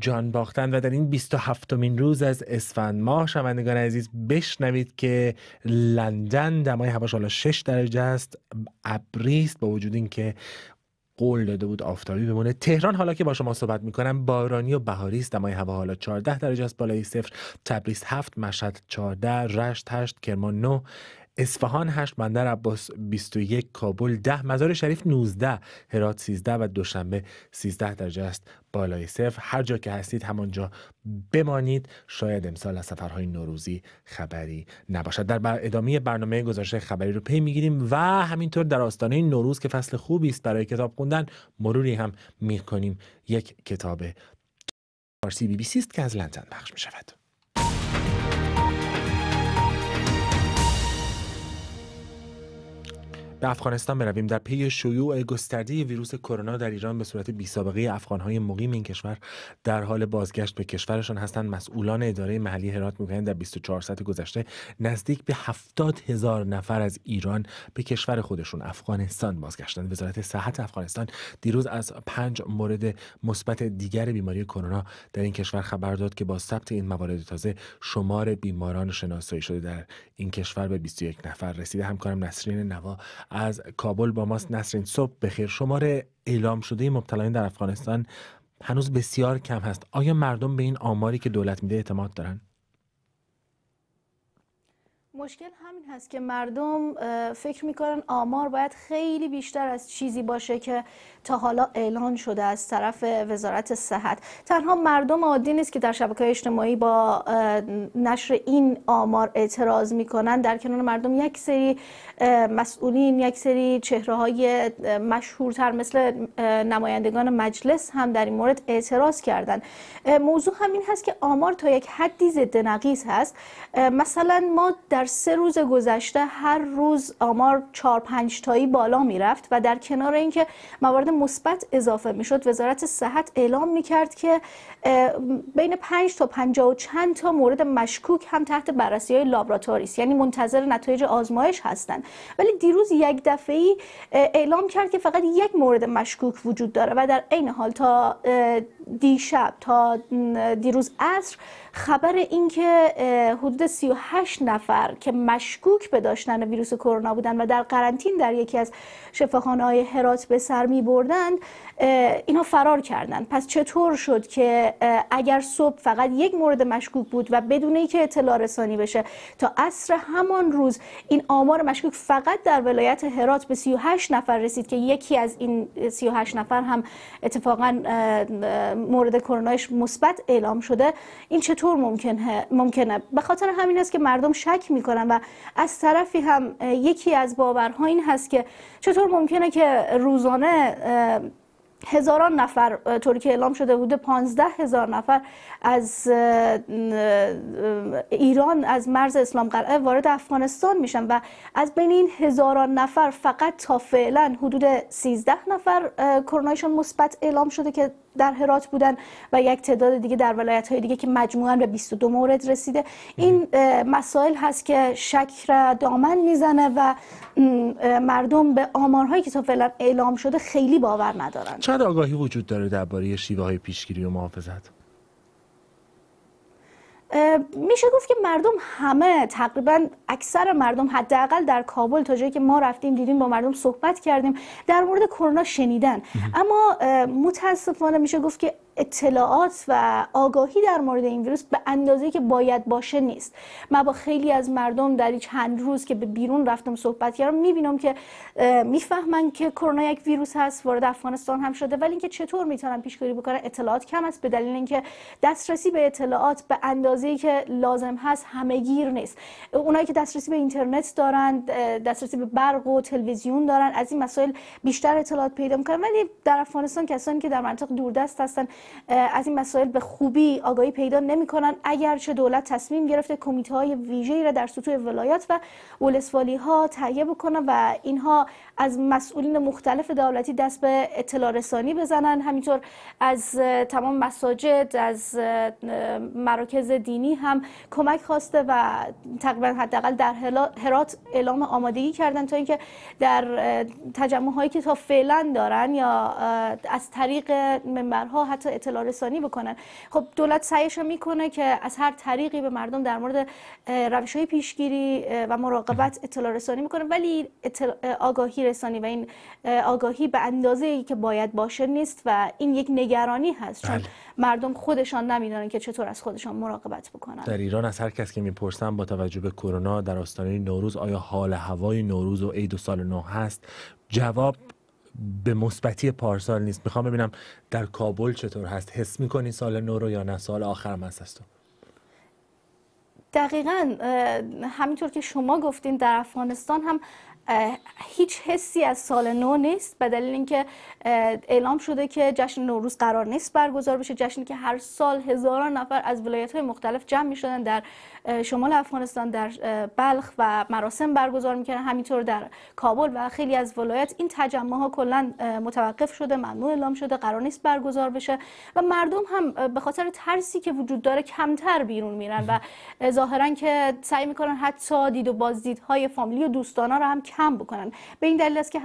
جان باختن و در این 27 مین روز از اسفند ماه شنوندگان عزیز بشنوید که لندن دمای هواش حالا 6 درجه است ابریست با وجود اینکه قول داده بود آفتابی بمونه تهران حالا که با شما صحبت میکنم بارانی و بهاری است دمای هوا حالا 14 درجه است بالای صفر تبریز 7 مشهد 14 رشت 8 کرمان 9 اصفهان 8 بندر عباس 21 کابل 10 مزار شریف 19 هرات 13 و دوشنبه 13 درجه است بالای صفر هر جا که هستید همانجا بمانید شاید امسال از سفرهای نوروزی خبری نباشد در بر ادامه برنامه گزارش خبری رو پی میگیریم و همینطور در آستانه نوروز که فصل خوبی است برای کتاب خوندن مروری هم میکنیم یک کتاب فارسی بی بی سی است که از لندن پخش می شود به افغانستان برویم در پی شیوع گسترده ویروس کرونا در ایران به صورت بی سابقه افغانهای مقیم این کشور در حال بازگشت به کشورشان هستند مسئولان اداره محلی هرات میگویند در 24 ساعت گذشته نزدیک به 70 هزار نفر از ایران به کشور خودشون افغانستان بازگشتند وزارت صحت افغانستان دیروز از پنج مورد مثبت دیگر بیماری کرونا در این کشور خبر داد که با ثبت این موارد تازه شمار بیماران شناسایی شده در این کشور به 21 نفر رسیده همکارم نسرین نوا از کابل با ماست نسرین صبح بخیر شماره اعلام شده مبتلایان در افغانستان هنوز بسیار کم هست آیا مردم به این آماری که دولت میده اعتماد دارن مشکل همین هست که مردم فکر میکنن آمار باید خیلی بیشتر از چیزی باشه که تا حالا اعلان شده از طرف وزارت صحت تنها مردم عادی نیست که در شبکه اجتماعی با نشر این آمار اعتراض میکنن در کنار مردم یک سری مسئولین یک سری چهره های مشهورتر مثل نمایندگان مجلس هم در این مورد اعتراض کردن موضوع همین هست که آمار تا یک حدی ضد نقیز هست مثلا ما در سه روز گذشته هر روز آمار چهار پنج تایی بالا میرفت و در کنار اینکه موارد مثبت اضافه می شد وزارت صحت اعلام میکرد که بین 5 تا 50 چند تا مورد مشکوک هم تحت بررسی های لابراتوری یعنی منتظر نتایج آزمایش هستند ولی دیروز یک دفعه اعلام کرد که فقط یک مورد مشکوک وجود داره و در عین حال تا دیشب تا دیروز عصر خبر اینکه حدود 38 نفر که مشکوک به داشتن ویروس کرونا بودن و در قرنطین در یکی از شفاخانه های هرات به سر می بردند اینها فرار کردند پس چطور شد که اگر صبح فقط یک مورد مشکوک بود و بدون اینکه اطلاع رسانی بشه تا عصر همان روز این آمار مشکوک فقط در ولایت هرات به 38 نفر رسید که یکی از این 38 نفر هم اتفاقا مورد کروناش مثبت اعلام شده این چطور ممکنه ممکنه به خاطر همین است که مردم شک میکنن و از طرفی هم یکی از باورها این هست که چطور ممکنه که روزانه هزاران نفر طوری که اعلام شده بود پانزده هزار نفر از ایران از مرز اسلام قلعه وارد افغانستان میشن و از بین این هزاران نفر فقط تا فعلا حدود سیزده نفر کرونایشون مثبت اعلام شده که در هرات بودن و یک تعداد دیگه در ولایت های دیگه که مجموعا به 22 مورد رسیده این مسائل هست که شک را دامن میزنه و مردم به آمارهایی که تا فعلا اعلام شده خیلی باور ندارن چند آگاهی وجود داره درباره شیوه های پیشگیری و محافظت میشه گفت که مردم همه تقریبا اکثر مردم حداقل در کابل تا جایی که ما رفتیم دیدیم با مردم صحبت کردیم در مورد کرونا شنیدن اما متاسفانه میشه گفت که اطلاعات و آگاهی در مورد این ویروس به اندازه که باید باشه نیست من با خیلی از مردم در چند روز که به بیرون رفتم صحبت کردم میبینم که میفهمن که کرونا یک ویروس هست وارد افغانستان هم شده ولی اینکه چطور میتونن پیشگیری بکنن اطلاعات کم است به دلیل اینکه دسترسی به اطلاعات به اندازه که لازم هست همگیر نیست اونایی که دسترسی به اینترنت دارن دسترسی به برق و تلویزیون دارن از این مسائل بیشتر اطلاعات پیدا میکنن ولی در افغانستان کسانی که در مناطق دوردست هستن از این مسائل به خوبی آگاهی پیدا نمیکنن اگرچه دولت تصمیم گرفته کمیته های ویژه‌ای را در سطوح ولایات و ولسوالی ها تهیه بکنن و اینها از مسئولین مختلف دولتی دست به اطلاع رسانی بزنن همینطور از تمام مساجد از مراکز دینی هم کمک خواسته و تقریبا حداقل در هرات اعلام آمادگی کردن تا اینکه در تجمع هایی که تا فعلا دارن یا از طریق منبرها حتی اطلاع رسانی بکنن خب دولت سعیش میکنه که از هر طریقی به مردم در مورد روش های پیشگیری و مراقبت اطلاع رسانی میکنه ولی آگاهی رسانی و این آگاهی به اندازه ای که باید باشه نیست و این یک نگرانی هست چون بله. مردم خودشان نمیدانن که چطور از خودشان مراقبت بکنن در ایران از هر کس که میپرسم با توجه به کرونا در آستانه نوروز آیا حال هوای نوروز و عید و سال نو هست جواب به مثبتی پارسال نیست میخوام ببینم در کابل چطور هست حس میکنی سال نو رو یا نه سال آخرم هست تو؟ دقیقا همینطور که شما گفتین در افغانستان هم هیچ حسی از سال نو نیست به دلیل اینکه اعلام شده که جشن نوروز قرار نیست برگزار بشه جشنی که هر سال هزاران نفر از ولایت های مختلف جمع می شدن در شمال افغانستان در بلخ و مراسم برگزار میکنن همینطور در کابل و خیلی از ولایت این تجمع ها کلا متوقف شده ممنوع اعلام شده قرار نیست برگزار بشه و مردم هم به خاطر ترسی که وجود داره کمتر بیرون میرن و ظاهرا که سعی میکنن حتی دید و بازدیدهای فامیلی و دوستانا رو هم کم بکنن به این دلیل است که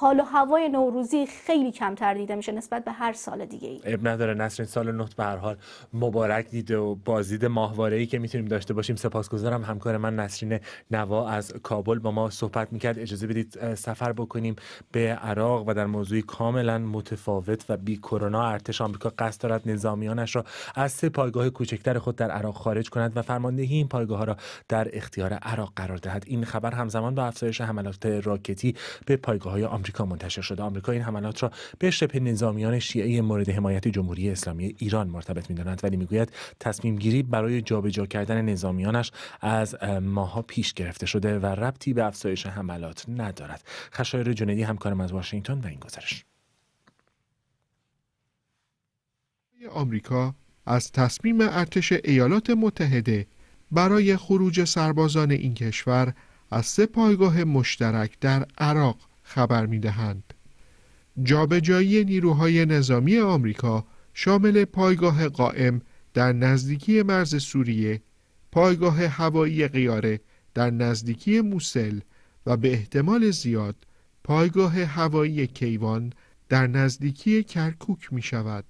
حال و هوای نوروزی خیلی کمتر دیده میشه نسبت به هر سال دیگه ای اب نداره نسرین سال 9 به هر حال مبارک دیده و بازدید ماهواره ای که میتونیم داشته باشیم سپاسگزارم همکار من نسرین نوا از کابل با ما صحبت میکرد اجازه بدید سفر بکنیم به عراق و در موضوعی کاملا متفاوت و بی کرونا ارتش آمریکا قصد دارد نظامیانش را از سه پایگاه کوچکتر خود در عراق خارج کند و فرماندهی این پایگاه ها را در اختیار عراق قرار دهد این خبر همزمان با افزایش حملات راکتی به پایگاه های آمریکا منتشر شده آمریکا این حملات را به شبه نظامیان شیعه مورد حمایت جمهوری اسلامی ایران مرتبط می‌داند ولی میگوید تصمیم گیری برای جابجا کردن نظامیانش از ماها پیش گرفته شده و ربطی به افزایش حملات ندارد خشایر جنیدی همکارم از واشنگتن و این گزارش آمریکا از تصمیم ارتش ایالات متحده برای خروج سربازان این کشور از سه پایگاه مشترک در عراق خبر میدهند. جابجایی نیروهای نظامی آمریکا شامل پایگاه قائم در نزدیکی مرز سوریه، پایگاه هوایی قیاره در نزدیکی موسل و به احتمال زیاد پایگاه هوایی کیوان در نزدیکی کرکوک می شود.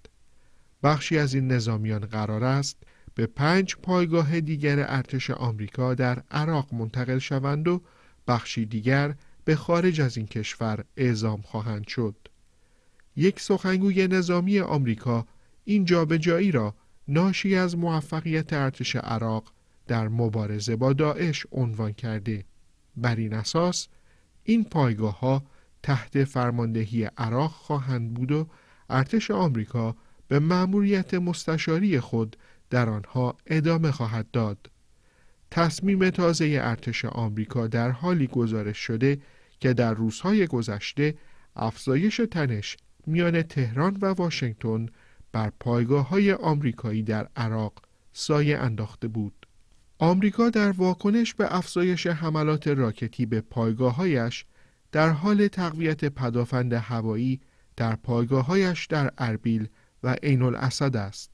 بخشی از این نظامیان قرار است به پنج پایگاه دیگر ارتش آمریکا در عراق منتقل شوند و بخشی دیگر به خارج از این کشور اعزام خواهند شد. یک سخنگوی نظامی آمریکا این جابجایی را ناشی از موفقیت ارتش عراق در مبارزه با داعش عنوان کرده بر این اساس این پایگاه ها تحت فرماندهی عراق خواهند بود و ارتش آمریکا به مأموریت مستشاری خود در آنها ادامه خواهد داد تصمیم تازه ارتش آمریکا در حالی گزارش شده که در روزهای گذشته افزایش تنش میان تهران و واشنگتن بر پایگاه های آمریکایی در عراق سایه انداخته بود. آمریکا در واکنش به افزایش حملات راکتی به پایگاههایش در حال تقویت پدافند هوایی در پایگاههایش در اربیل و عین الاسد است.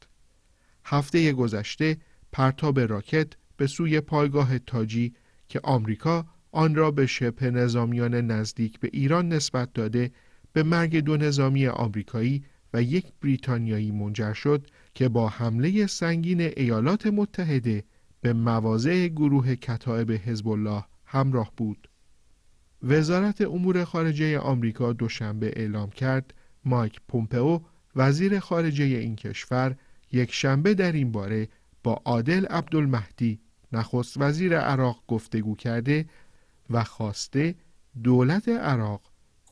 هفته گذشته پرتاب راکت به سوی پایگاه تاجی که آمریکا آن را به شبه نظامیان نزدیک به ایران نسبت داده به مرگ دو نظامی آمریکایی و یک بریتانیایی منجر شد که با حمله سنگین ایالات متحده به مواضع گروه کتائب حزب الله همراه بود. وزارت امور خارجه آمریکا دوشنبه اعلام کرد مایک پومپئو وزیر خارجه این کشور یک شنبه در این باره با عادل عبدالمهدی نخست وزیر عراق گفتگو کرده و خواسته دولت عراق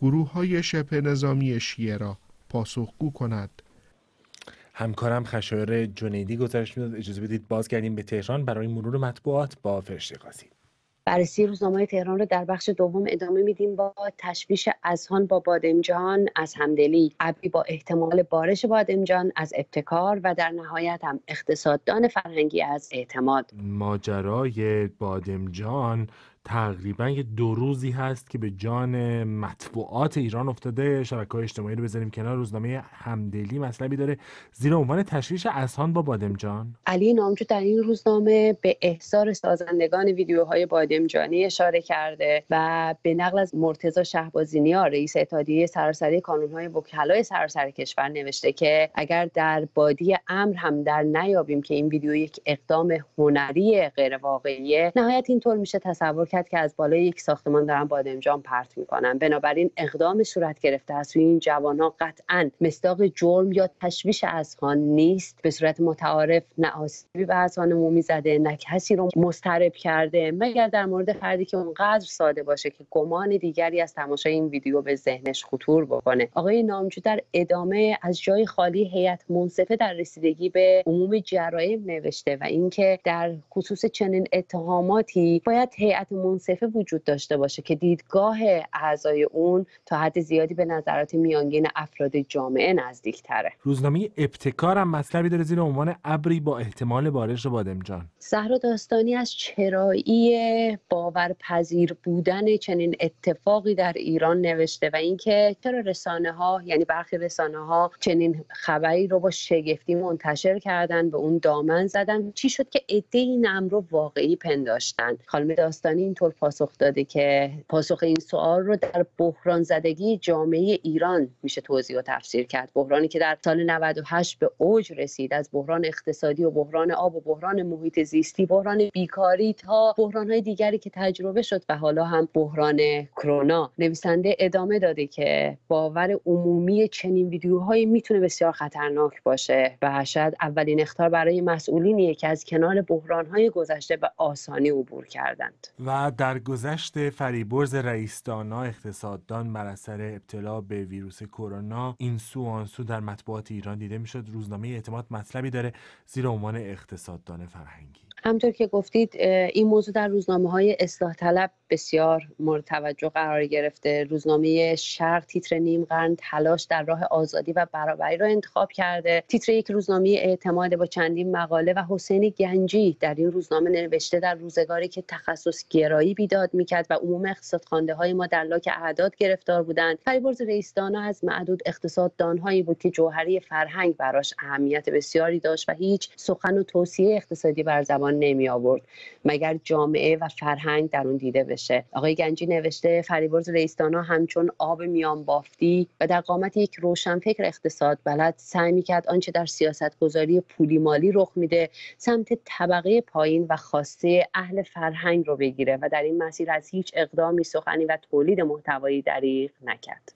گروه های شبه نظامی شیعه را پاسخگو کند همکارم خشایر جنیدی گزارش میداد اجازه بدید بازگردیم به تهران برای مرور مطبوعات با فرشته قاسی بررسی روزنامه تهران رو در بخش دوم ادامه میدیم با تشویش ازهان با بادمجان از همدلی ابی با احتمال بارش بادمجان از ابتکار و در نهایت هم اقتصاددان فرهنگی از اعتماد ماجرای بادمجان تقریبا یه دو روزی هست که به جان مطبوعات ایران افتاده شبکه های اجتماعی رو بذاریم کنار روزنامه همدلی مطلبی داره زیر عنوان تشویش اسهان با بادمجان علی نامجو در این روزنامه به احضار سازندگان ویدیوهای بادمجانی اشاره کرده و به نقل از مرتضی شهبازینی ها رئیس اتحادیه سراسری کانونهای وکلای سراسر کشور نوشته که اگر در بادی امر هم در نیابیم که این ویدیو یک اقدام هنری غیرواقعیه نهایت اینطور میشه تصور که از بالای یک ساختمان دارن بادمجان پرت میکنن بنابراین اقدام صورت گرفته است و این ها قطعا مصداق جرم یا تشویش اذهان نیست به صورت متعارف نه آسیبی به اذهان عمومی زده نه کسی رو مسترب کرده مگر در مورد فردی که اونقدر ساده باشه که گمان دیگری از تماشای این ویدیو به ذهنش خطور بکنه آقای نامجو در ادامه از جای خالی هیئت منصفه در رسیدگی به عموم جرایم نوشته و اینکه در خصوص چنین اتهاماتی باید هیئت منصفه وجود داشته باشه که دیدگاه اعضای اون تا حد زیادی به نظرات میانگین افراد جامعه نزدیک تره روزنامه ابتکار هم مطلبی داره زیر عنوان ابری با احتمال بارش بادمجان زهرا داستانی از چرایی باورپذیر بودن چنین اتفاقی در ایران نوشته و اینکه چرا رسانه ها یعنی برخی رسانه ها چنین خبری رو با شگفتی منتشر کردن به اون دامن زدن چی شد که عده این امر رو واقعی پنداشتن خانم داستانی اینطور پاسخ داده که پاسخ این سوال رو در بحران زدگی جامعه ایران میشه توضیح و تفسیر کرد بحرانی که در سال 98 به اوج رسید از بحران اقتصادی و بحران آب و بحران محیط زیستی بحران بیکاری تا بحران های دیگری که تجربه شد و حالا هم بحران کرونا نویسنده ادامه داده که باور عمومی چنین ویدیوهایی میتونه بسیار خطرناک باشه و شاید اولین اختار برای مسئولینیه که از کنار بحران های گذشته به آسانی عبور کردند و و در گذشت فریبرز رئیسدانا اقتصاددان بر اثر ابتلا به ویروس کرونا این سو آن سو در مطبوعات ایران دیده میشد روزنامه اعتماد مطلبی داره زیر عنوان اقتصاددان فرهنگی همطور که گفتید این موضوع در روزنامه های اصلاح طلب بسیار مورد توجه قرار گرفته روزنامه شرق تیتر نیم قرن تلاش در راه آزادی و برابری را انتخاب کرده تیتر یک روزنامه اعتماد با چندین مقاله و حسین گنجی در این روزنامه نوشته در روزگاری که تخصص گرایی بیداد میکرد و عموم اقتصاد های ما در لاک اعداد گرفتار بودند فریبرز رئیسدانا از معدود هایی بود که جوهری فرهنگ براش اهمیت بسیاری داشت و هیچ سخن و توصیه اقتصادی بر زبان نمی آورد مگر جامعه و فرهنگ در اون دیده بشه آقای گنجی نوشته فریبرز رئیسدانا همچون آب میان بافتی و در قامت یک روشنفکر اقتصاد بلد سعی میکرد آنچه در سیاست گذاری پولی مالی رخ میده سمت طبقه پایین و خاصه اهل فرهنگ رو بگیره و در این مسیر از هیچ اقدامی سخنی و تولید محتوایی دریغ نکرد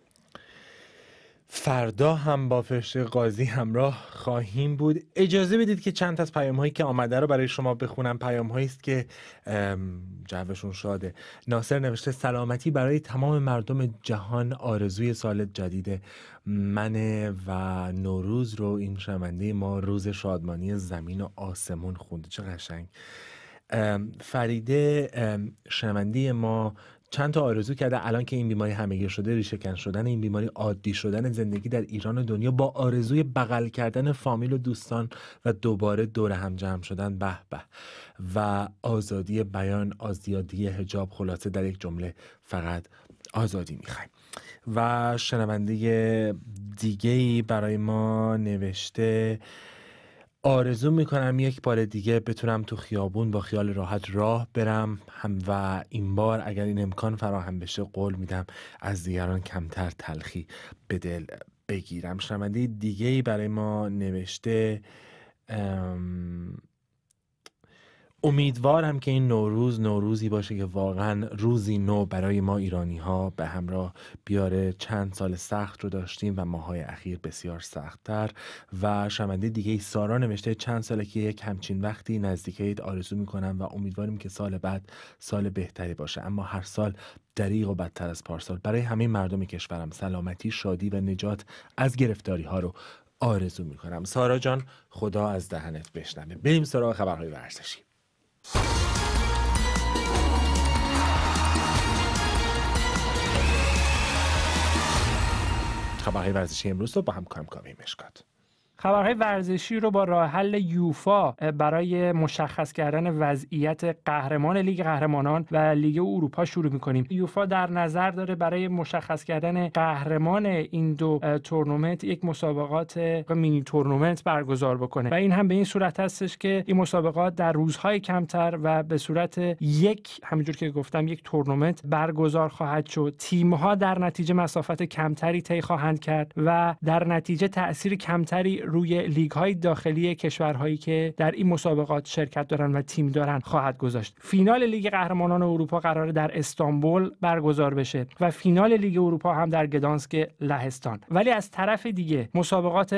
فردا هم با فرشته قاضی همراه خواهیم بود اجازه بدید که چند از پیام هایی که آمده رو برای شما بخونم پیام است که جوشون شاده ناصر نوشته سلامتی برای تمام مردم جهان آرزوی سال جدید منه و نوروز رو این شنونده ما روز شادمانی زمین و آسمون خونده چه قشنگ فریده شنونده ما چند تا آرزو کرده الان که این بیماری همگیر شده ریشهکن شدن این بیماری عادی شدن زندگی در ایران و دنیا با آرزوی بغل کردن فامیل و دوستان و دوباره دور هم جمع شدن به به و آزادی بیان آزادی حجاب خلاصه در یک جمله فقط آزادی میخوایم و شنونده دیگه برای ما نوشته آرزو میکنم یک بار دیگه بتونم تو خیابون با خیال راحت راه برم هم و این بار اگر این امکان فراهم بشه قول میدم از دیگران کمتر تلخی به دل بگیرم شنونده دیگه برای ما نوشته امیدوارم که این نوروز نوروزی باشه که واقعا روزی نو برای ما ایرانی ها به همراه بیاره چند سال سخت رو داشتیم و ماهای اخیر بسیار سختتر و شنونده دیگه ای سارا نوشته چند ساله که یک همچین وقتی نزدیک آرزو میکنم و امیدواریم که سال بعد سال بهتری باشه اما هر سال دریغ و بدتر از پارسال برای همه مردم کشورم سلامتی شادی و نجات از گرفتاری ها رو آرزو میکنم سارا جان خدا از دهنت بشنوه بریم سراغ خبرهای ورزشی خبرهای ورزشی امروز رو با هم کام کامی مشکات خبرهای ورزشی رو با راه حل یوفا برای مشخص کردن وضعیت قهرمان لیگ قهرمانان و لیگ اروپا شروع میکنیم یوفا در نظر داره برای مشخص کردن قهرمان این دو تورنمنت یک مسابقات مینی تورنمنت برگزار بکنه و این هم به این صورت هستش که این مسابقات در روزهای کمتر و به صورت یک همینجور که گفتم یک تورنمنت برگزار خواهد شد تیمها در نتیجه مسافت کمتری طی خواهند کرد و در نتیجه تاثیر کمتری روی لیگ های داخلی کشورهایی که در این مسابقات شرکت دارن و تیم دارن خواهد گذاشت فینال لیگ قهرمانان اروپا قرار در استانبول برگزار بشه و فینال لیگ اروپا هم در گدانسک لهستان ولی از طرف دیگه مسابقات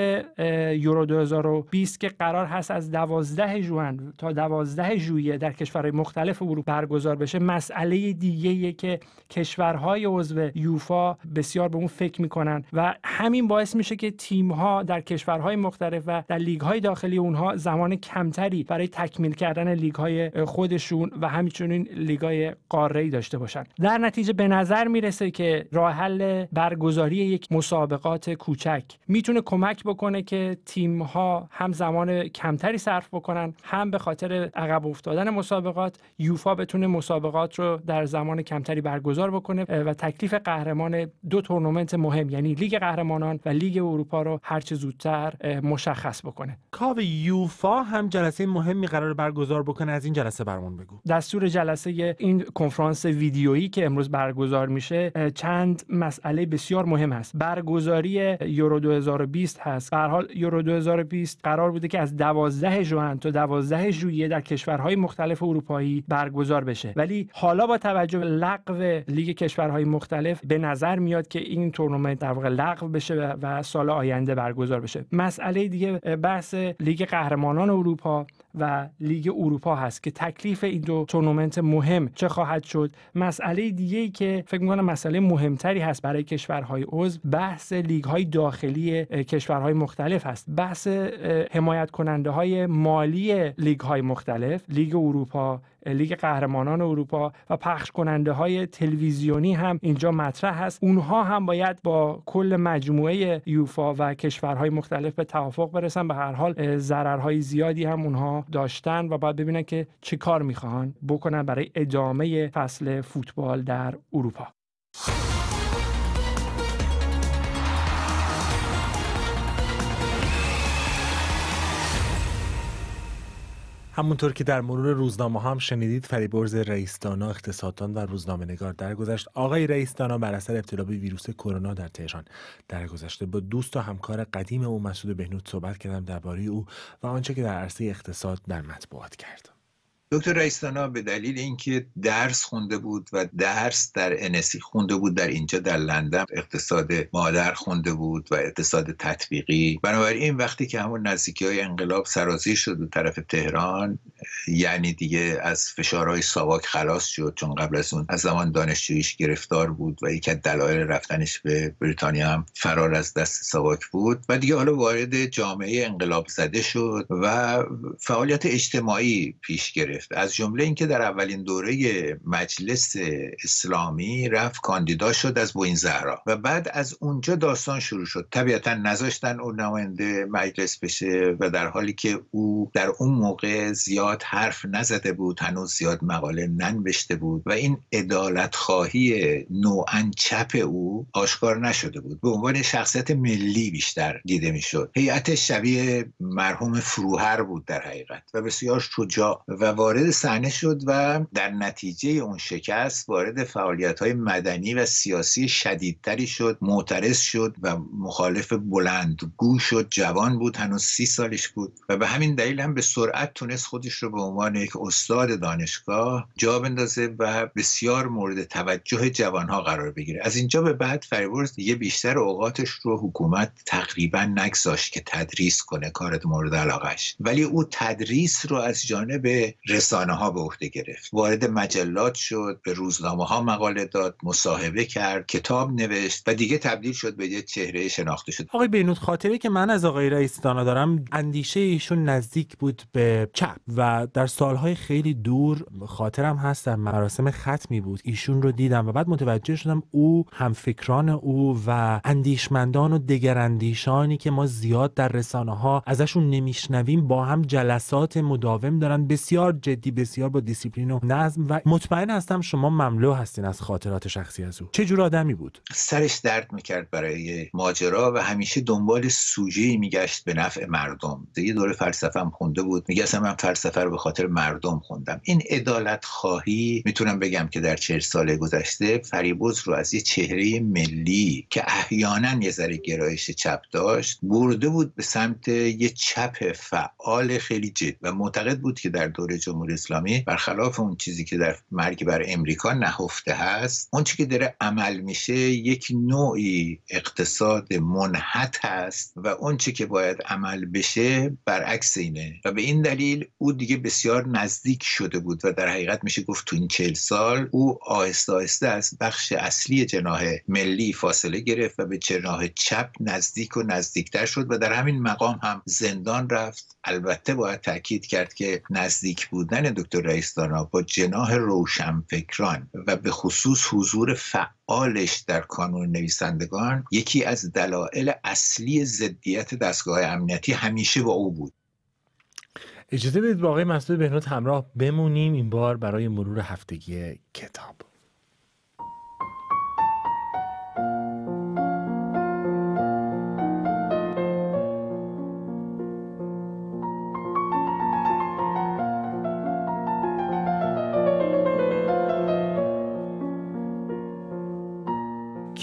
یورو 2020 که قرار هست از 12 ژوئن تا 12 ژوئیه در کشورهای مختلف اروپا برگزار بشه مسئله دیگه که کشورهای عضو یوفا بسیار به اون فکر میکنن و همین باعث میشه که تیم ها در کشورهای مختلف و در لیگ های داخلی اونها زمان کمتری برای تکمیل کردن لیگ های خودشون و همچنین لیگ های قاره داشته باشن در نتیجه به نظر میرسه که راه حل برگزاری یک مسابقات کوچک میتونه کمک بکنه که تیم ها هم زمان کمتری صرف بکنن هم به خاطر عقب افتادن مسابقات یوفا بتونه مسابقات رو در زمان کمتری برگزار بکنه و تکلیف قهرمان دو تورنمنت مهم یعنی لیگ قهرمان و لیگ اروپا رو هرچه زودتر مشخص بکنه کاو یوفا هم جلسه مهمی قرار برگزار بکنه از این جلسه برمون بگو دستور جلسه این کنفرانس ویدیویی که امروز برگزار میشه چند مسئله بسیار مهم هست برگزاری یورو 2020 هست به حال یورو 2020 قرار بوده که از 12 ژوئن تا 12 ژوئیه در کشورهای مختلف اروپایی برگزار بشه ولی حالا با توجه به لغو لیگ کشورهای مختلف به نظر میاد که این تورنمنت در واقع لغو بشه و سال آینده برگزار بشه مسئله دیگه بحث لیگ قهرمانان اروپا و لیگ اروپا هست که تکلیف این دو تورنمنت مهم چه خواهد شد مسئله دیگه ای که فکر میکنم مسئله مهمتری هست برای کشورهای عضو بحث لیگ های داخلی کشورهای مختلف هست بحث حمایت کننده های مالی لیگ های مختلف لیگ اروپا لیگ قهرمانان اروپا و پخش کننده های تلویزیونی هم اینجا مطرح هست اونها هم باید با کل مجموعه یوفا و کشورهای مختلف به توافق برسن به هر حال ضررهای زیادی هم اونها داشتن و باید ببینن که چه کار میخوان بکنن برای ادامه فصل فوتبال در اروپا همونطور که در مرور روزنامه هم شنیدید فریبرز رئیسدانا اقتصاددان و روزنامه نگار درگذشت آقای رئیسدانا بر اثر ابتلا به ویروس کرونا در تهران درگذشته با دوست و همکار قدیم او مسعود بهنود صحبت کردم درباره او و آنچه که در عرصه اقتصاد در مطبوعات کرد دکتر رئیسانا به دلیل اینکه درس خونده بود و درس در انسی خونده بود در اینجا در لندن اقتصاد مادر خونده بود و اقتصاد تطبیقی بنابراین وقتی که همون نزدیکی های انقلاب سرازی شد و طرف تهران یعنی دیگه از فشارهای ساواک خلاص شد چون قبل از اون از زمان دانشجویش گرفتار بود و یکی از دلایل رفتنش به بریتانیا هم فرار از دست ساواک بود و دیگه حالا وارد جامعه انقلاب زده شد و فعالیت اجتماعی پیش گرفت از جمله اینکه در اولین دوره مجلس اسلامی رفت کاندیدا شد از بوین زهرا و بعد از اونجا داستان شروع شد طبیعتا نذاشتن او نماینده مجلس بشه و در حالی که او در اون موقع زیاد حرف نزده بود هنوز زیاد مقاله ننوشته بود و این عدالت خواهی نوعا چپ او آشکار نشده بود به عنوان شخصیت ملی بیشتر دیده میشد هیئت شبیه مرحوم فروهر بود در حقیقت و بسیار شجاع و وارد صحنه شد و در نتیجه اون شکست وارد فعالیت های مدنی و سیاسی شدیدتری شد معترض شد و مخالف بلندگو شد جوان بود هنوز سی سالش بود و به همین دلیل هم به سرعت تونست خودش رو به عنوان یک استاد دانشگاه جا بندازه و بسیار مورد توجه جوان ها قرار بگیره از اینجا به بعد فریبرز دیگه بیشتر اوقاتش رو حکومت تقریبا نگذاشت که تدریس کنه کارت مورد علاقش ولی او تدریس رو از جانب رسانه ها به عهده گرفت وارد مجلات شد به روزنامه ها مقاله داد مصاحبه کرد کتاب نوشت و دیگه تبدیل شد به یه چهره شناخته شد آقای بینود خاطره که من از آقای رئیس دارم اندیشه ایشون نزدیک بود به چپ و در سالهای خیلی دور خاطرم هست در مراسم ختمی بود ایشون رو دیدم و بعد متوجه شدم او فکران او و اندیشمندان و اندیشانی که ما زیاد در رسانه ها ازشون نمیشنویم با هم جلسات مداوم دارن بسیار جدی بسیار با دیسیپلین و نظم و مطمئن هستم شما مملو هستین از خاطرات شخصی از او چه جور آدمی بود سرش درد میکرد برای ماجرا و همیشه دنبال سوژه میگشت به نفع مردم یه دوره فلسفه خونده بود میگه من فلسفه رو به خاطر مردم خوندم این عدالت خواهی میتونم بگم که در چهل سال گذشته فریبوز رو از یه چهره ملی که احیانا یه ذره گرایش چپ داشت برده بود به سمت یه چپ فعال خیلی جد و معتقد بود که در دوره جمهوری اسلامی برخلاف اون چیزی که در مرگ بر امریکا نهفته هست اون چی که داره عمل میشه یک نوعی اقتصاد منحت هست و اون چی که باید عمل بشه برعکس اینه و به این دلیل او دیگه بسیار نزدیک شده بود و در حقیقت میشه گفت تو این چهل سال او آهسته آهسته از بخش اصلی جناه ملی فاصله گرفت و به جناه چپ نزدیک و نزدیکتر شد و در همین مقام هم زندان رفت البته باید تاکید کرد که نزدیک بود بودن دکتر رئیس با جناه روشنفکران و به خصوص حضور فعالش در کانون نویسندگان یکی از دلایل اصلی ضدیت دستگاه امنیتی همیشه با او بود اجازه بدید با آقای مسعود همراه بمونیم این بار برای مرور هفتگی کتاب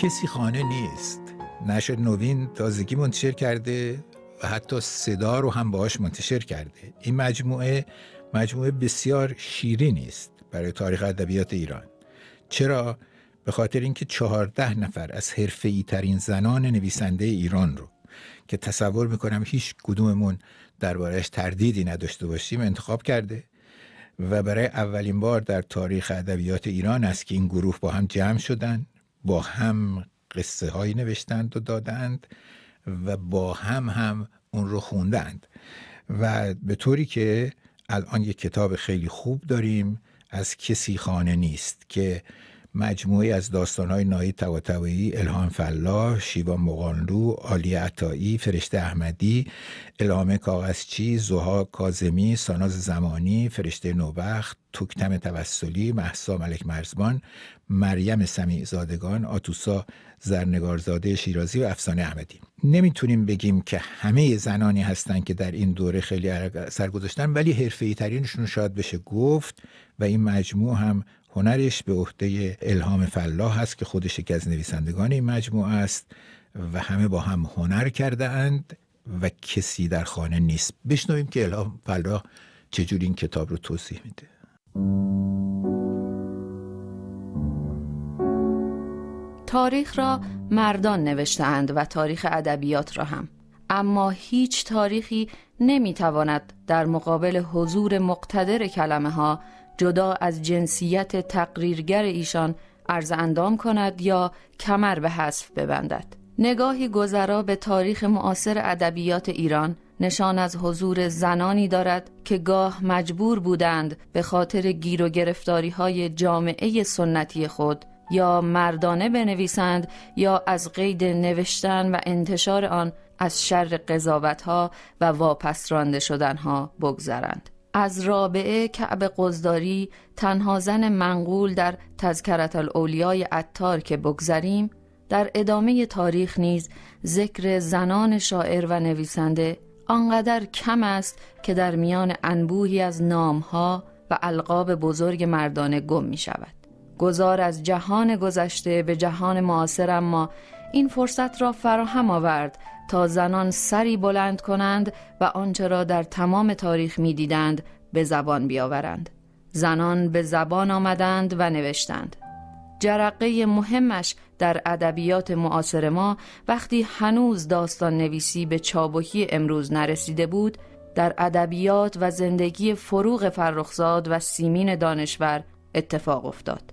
کسی خانه نیست نشد نوین تازگی منتشر کرده و حتی صدا رو هم باهاش منتشر کرده این مجموعه مجموعه بسیار شیرینی است برای تاریخ ادبیات ایران چرا به خاطر اینکه چهارده نفر از ای ترین زنان نویسنده ایران رو که تصور میکنم هیچ کدوممون دربارهش تردیدی نداشته باشیم انتخاب کرده و برای اولین بار در تاریخ ادبیات ایران است که این گروه با هم جمع شدن با هم قصه هایی نوشتند و دادند و با هم هم اون رو خوندند و به طوری که الان یک کتاب خیلی خوب داریم از کسی خانه نیست که مجموعی از داستانهای نایی تباتبایی الهام فلاح شیوا مغانلو آلی عطایی فرشته احمدی الهام کاغذچی زوها کازمی ساناز زمانی فرشته نوبخت توکتم توسلی محسا ملک مرزبان مریم سمیع زادگان آتوسا زرنگارزاده شیرازی و افسانه احمدی نمیتونیم بگیم که همه زنانی هستند که در این دوره خیلی سر ولی حرفه‌ای ترینشون شاید بشه گفت و این مجموع هم هنرش به عهده الهام فلاح است که خودش یکی از نویسندگان این مجموعه است و همه با هم هنر کرده اند و کسی در خانه نیست بشنویم که الهام فلاح چجوری این کتاب رو توضیح میده تاریخ را مردان نوشتهاند و تاریخ ادبیات را هم اما هیچ تاریخی نمیتواند در مقابل حضور مقتدر کلمه ها جدا از جنسیت تقریرگر ایشان ارز اندام کند یا کمر به حذف ببندد نگاهی گذرا به تاریخ معاصر ادبیات ایران نشان از حضور زنانی دارد که گاه مجبور بودند به خاطر گیر و گرفتاری های جامعه سنتی خود یا مردانه بنویسند یا از قید نوشتن و انتشار آن از شر قضاوت ها و واپس رانده شدن ها بگذرند. از رابعه کعب قزداری تنها زن منقول در تذکرت الاولیای اتار که بگذریم در ادامه تاریخ نیز ذکر زنان شاعر و نویسنده آنقدر کم است که در میان انبوهی از نامها و القاب بزرگ مردانه گم می شود گذار از جهان گذشته به جهان معاصر اما این فرصت را فراهم آورد تا زنان سری بلند کنند و آنچه را در تمام تاریخ می دیدند به زبان بیاورند زنان به زبان آمدند و نوشتند جرقه مهمش در ادبیات معاصر ما وقتی هنوز داستان نویسی به چابکی امروز نرسیده بود در ادبیات و زندگی فروغ فرخزاد و سیمین دانشور اتفاق افتاد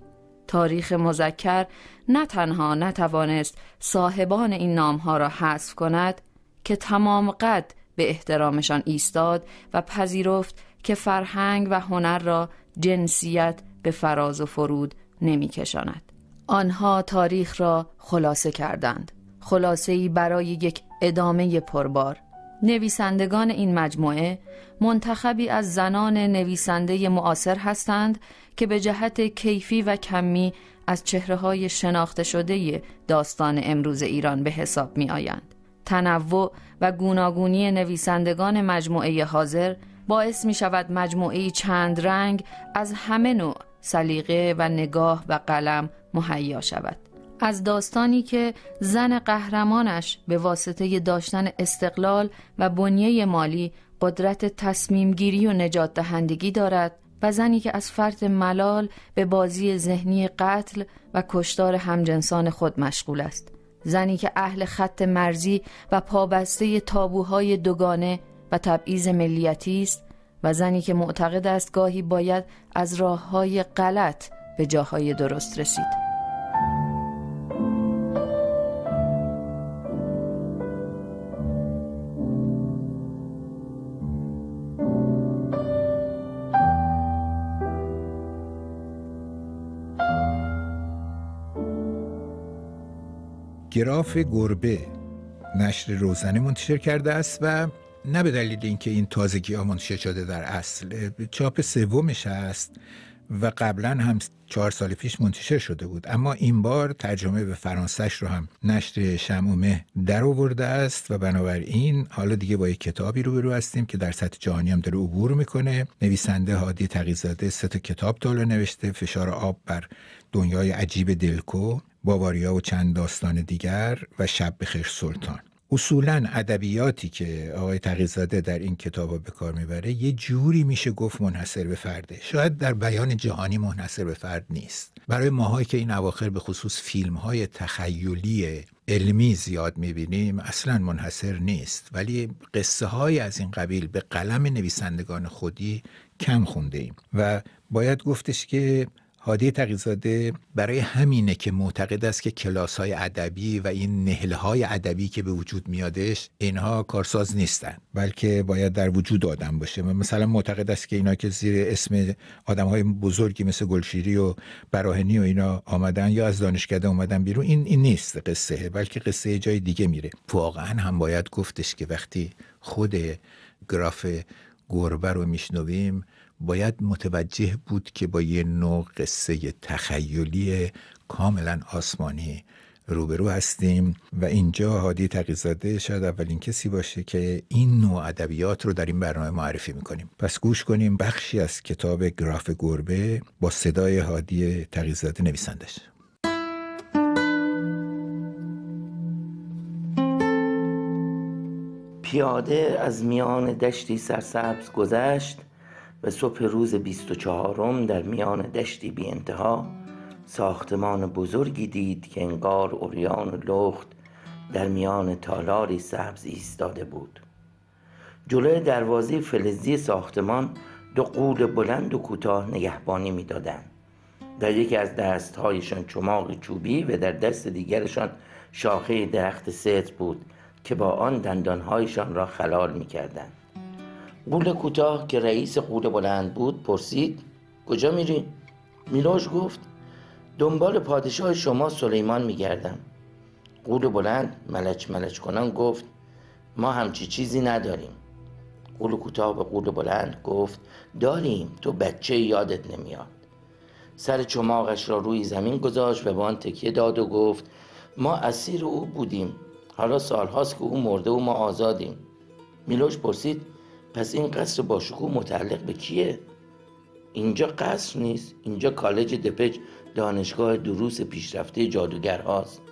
تاریخ مزکر نه تنها نتوانست صاحبان این نامها را حذف کند که تمام قد به احترامشان ایستاد و پذیرفت که فرهنگ و هنر را جنسیت به فراز و فرود نمیکشاند. آنها تاریخ را خلاصه کردند. خلاصه ای برای یک ادامه پربار. نویسندگان این مجموعه منتخبی از زنان نویسنده معاصر هستند که به جهت کیفی و کمی از چهره های شناخته شده داستان امروز ایران به حساب می آیند. تنوع و گوناگونی نویسندگان مجموعه حاضر باعث می شود مجموعه چند رنگ از همه نوع سلیقه و نگاه و قلم مهیا شود. از داستانی که زن قهرمانش به واسطه داشتن استقلال و بنیه مالی قدرت تصمیمگیری و نجات دهندگی دارد و زنی که از فرط ملال به بازی ذهنی قتل و کشتار همجنسان خود مشغول است زنی که اهل خط مرزی و پابسته تابوهای دوگانه و تبعیض ملیتی است و زنی که معتقد است گاهی باید از راه های غلط به جاهای درست رسید گراف گربه نشر روزنه منتشر کرده است و نه به دلیل اینکه این تازگی ها منتشر شده در اصل چاپ سومش است و قبلا هم چهار سال پیش منتشر شده بود اما این بار ترجمه به فرانسش رو هم نشر شمومه در آورده است و بنابراین حالا دیگه با یک کتابی روبرو هستیم که در سطح جهانی هم داره عبور میکنه نویسنده هادی تقیزاده سه تا کتاب داره نوشته فشار آب بر دنیای عجیب دلکو باواریا و چند داستان دیگر و شب بخیر سلطان اصولا ادبیاتی که آقای تقیزاده در این کتاب به کار میبره یه جوری میشه گفت منحصر به فرده شاید در بیان جهانی منحصر به فرد نیست برای ماهایی که این اواخر به خصوص فیلم های تخیلی علمی زیاد میبینیم اصلا منحصر نیست ولی قصه های از این قبیل به قلم نویسندگان خودی کم خونده ایم و باید گفتش که هادی تقیزاده برای همینه که معتقد است که کلاس های ادبی و این نهل های ادبی که به وجود میادش اینها کارساز نیستن بلکه باید در وجود آدم باشه مثلا معتقد است که اینا که زیر اسم آدم های بزرگی مثل گلشیری و براهنی و اینا آمدن یا از دانشکده آمدن بیرون این, این نیست قصه بلکه قصه جای دیگه میره واقعا هم باید گفتش که وقتی خود گراف گربه رو میشنویم باید متوجه بود که با یه نوع قصه تخیلی کاملا آسمانی روبرو هستیم و اینجا هادی تقیزاده شاید اولین کسی باشه که این نوع ادبیات رو در این برنامه معرفی میکنیم پس گوش کنیم بخشی از کتاب گراف گربه با صدای هادی تقیزاده نویسندش پیاده از میان دشتی سرسبز گذشت و صبح روز 24 در میان دشتی بی انتها ساختمان بزرگی دید که انگار اوریان و لخت در میان تالاری سبز ایستاده بود جلوی دروازه فلزی ساختمان دو قول بلند و کوتاه نگهبانی میدادند در یکی از دستهایشان چماق چوبی و در دست دیگرشان شاخه درخت صدر بود که با آن دندانهایشان را خلال میکردند قول کوتاه که رئیس قول بلند بود پرسید کجا میری؟ میلوش گفت دنبال پادشاه شما سلیمان میگردم قول بلند ملچ ملچ کنان گفت ما همچی چیزی نداریم قول کوتاه به قول بلند گفت داریم تو بچه یادت نمیاد سر چماقش را روی زمین گذاشت و به آن تکیه داد و گفت ما اسیر او بودیم حالا سالهاست که او مرده و ما آزادیم میلوش پرسید پس این قصر باشکوه متعلق به کیه؟ اینجا قصر نیست اینجا کالج دپج دانشگاه دروس پیشرفته جادوگر هاست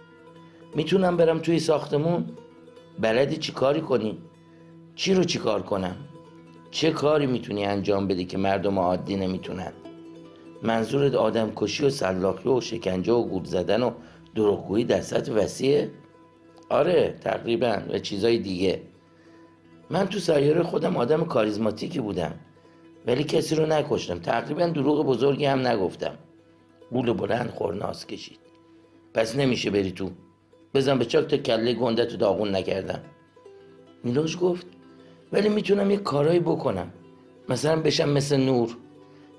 میتونم برم توی ساختمون؟ بلدی چی کاری کنی؟ چی رو چی کار کنم؟ چه کاری میتونی انجام بدی که مردم عادی نمیتونن؟ منظورت آدم کشی و سلاخی و شکنجه و گول زدن و دروغگویی در سطح وسیعه؟ آره تقریبا و چیزای دیگه من تو سایره خودم آدم کاریزماتیکی بودم ولی کسی رو نکشتم تقریبا دروغ بزرگی هم نگفتم بول بلند خورناس کشید پس نمیشه بری تو بزن به چاک تا کله گنده تو داغون نکردم میلوش گفت ولی میتونم یه کارایی بکنم مثلا بشم مثل نور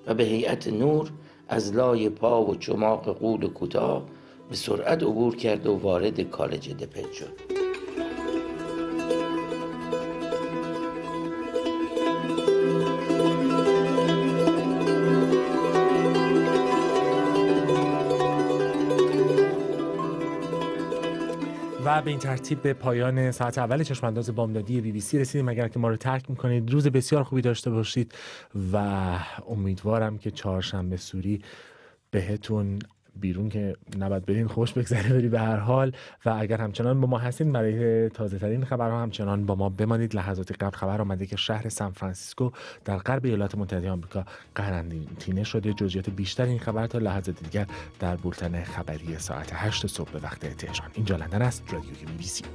و به هیئت نور از لای پا و چماق قول کوتاه به سرعت عبور کرد و وارد کالج دپت شد به این ترتیب به پایان ساعت اول چشمانداز بامدادی بی بی سی رسیدیم اگر که ما رو ترک میکنید روز بسیار خوبی داشته باشید و امیدوارم که چهارشنبه سوری بهتون بیرون که نباید برین خوش بگذره بری به هر حال و اگر همچنان با ما هستید برای تازه ترین خبرها همچنان با ما بمانید لحظاتی قبل خبر آمده که شهر سان فرانسیسکو در غرب ایالات متحده آمریکا قرنطینه شده جزئیات بیشتر این خبر تا لحظه دیگر در بولتن خبری ساعت 8 صبح به وقت تهران اینجا لندن است رادیو بی سی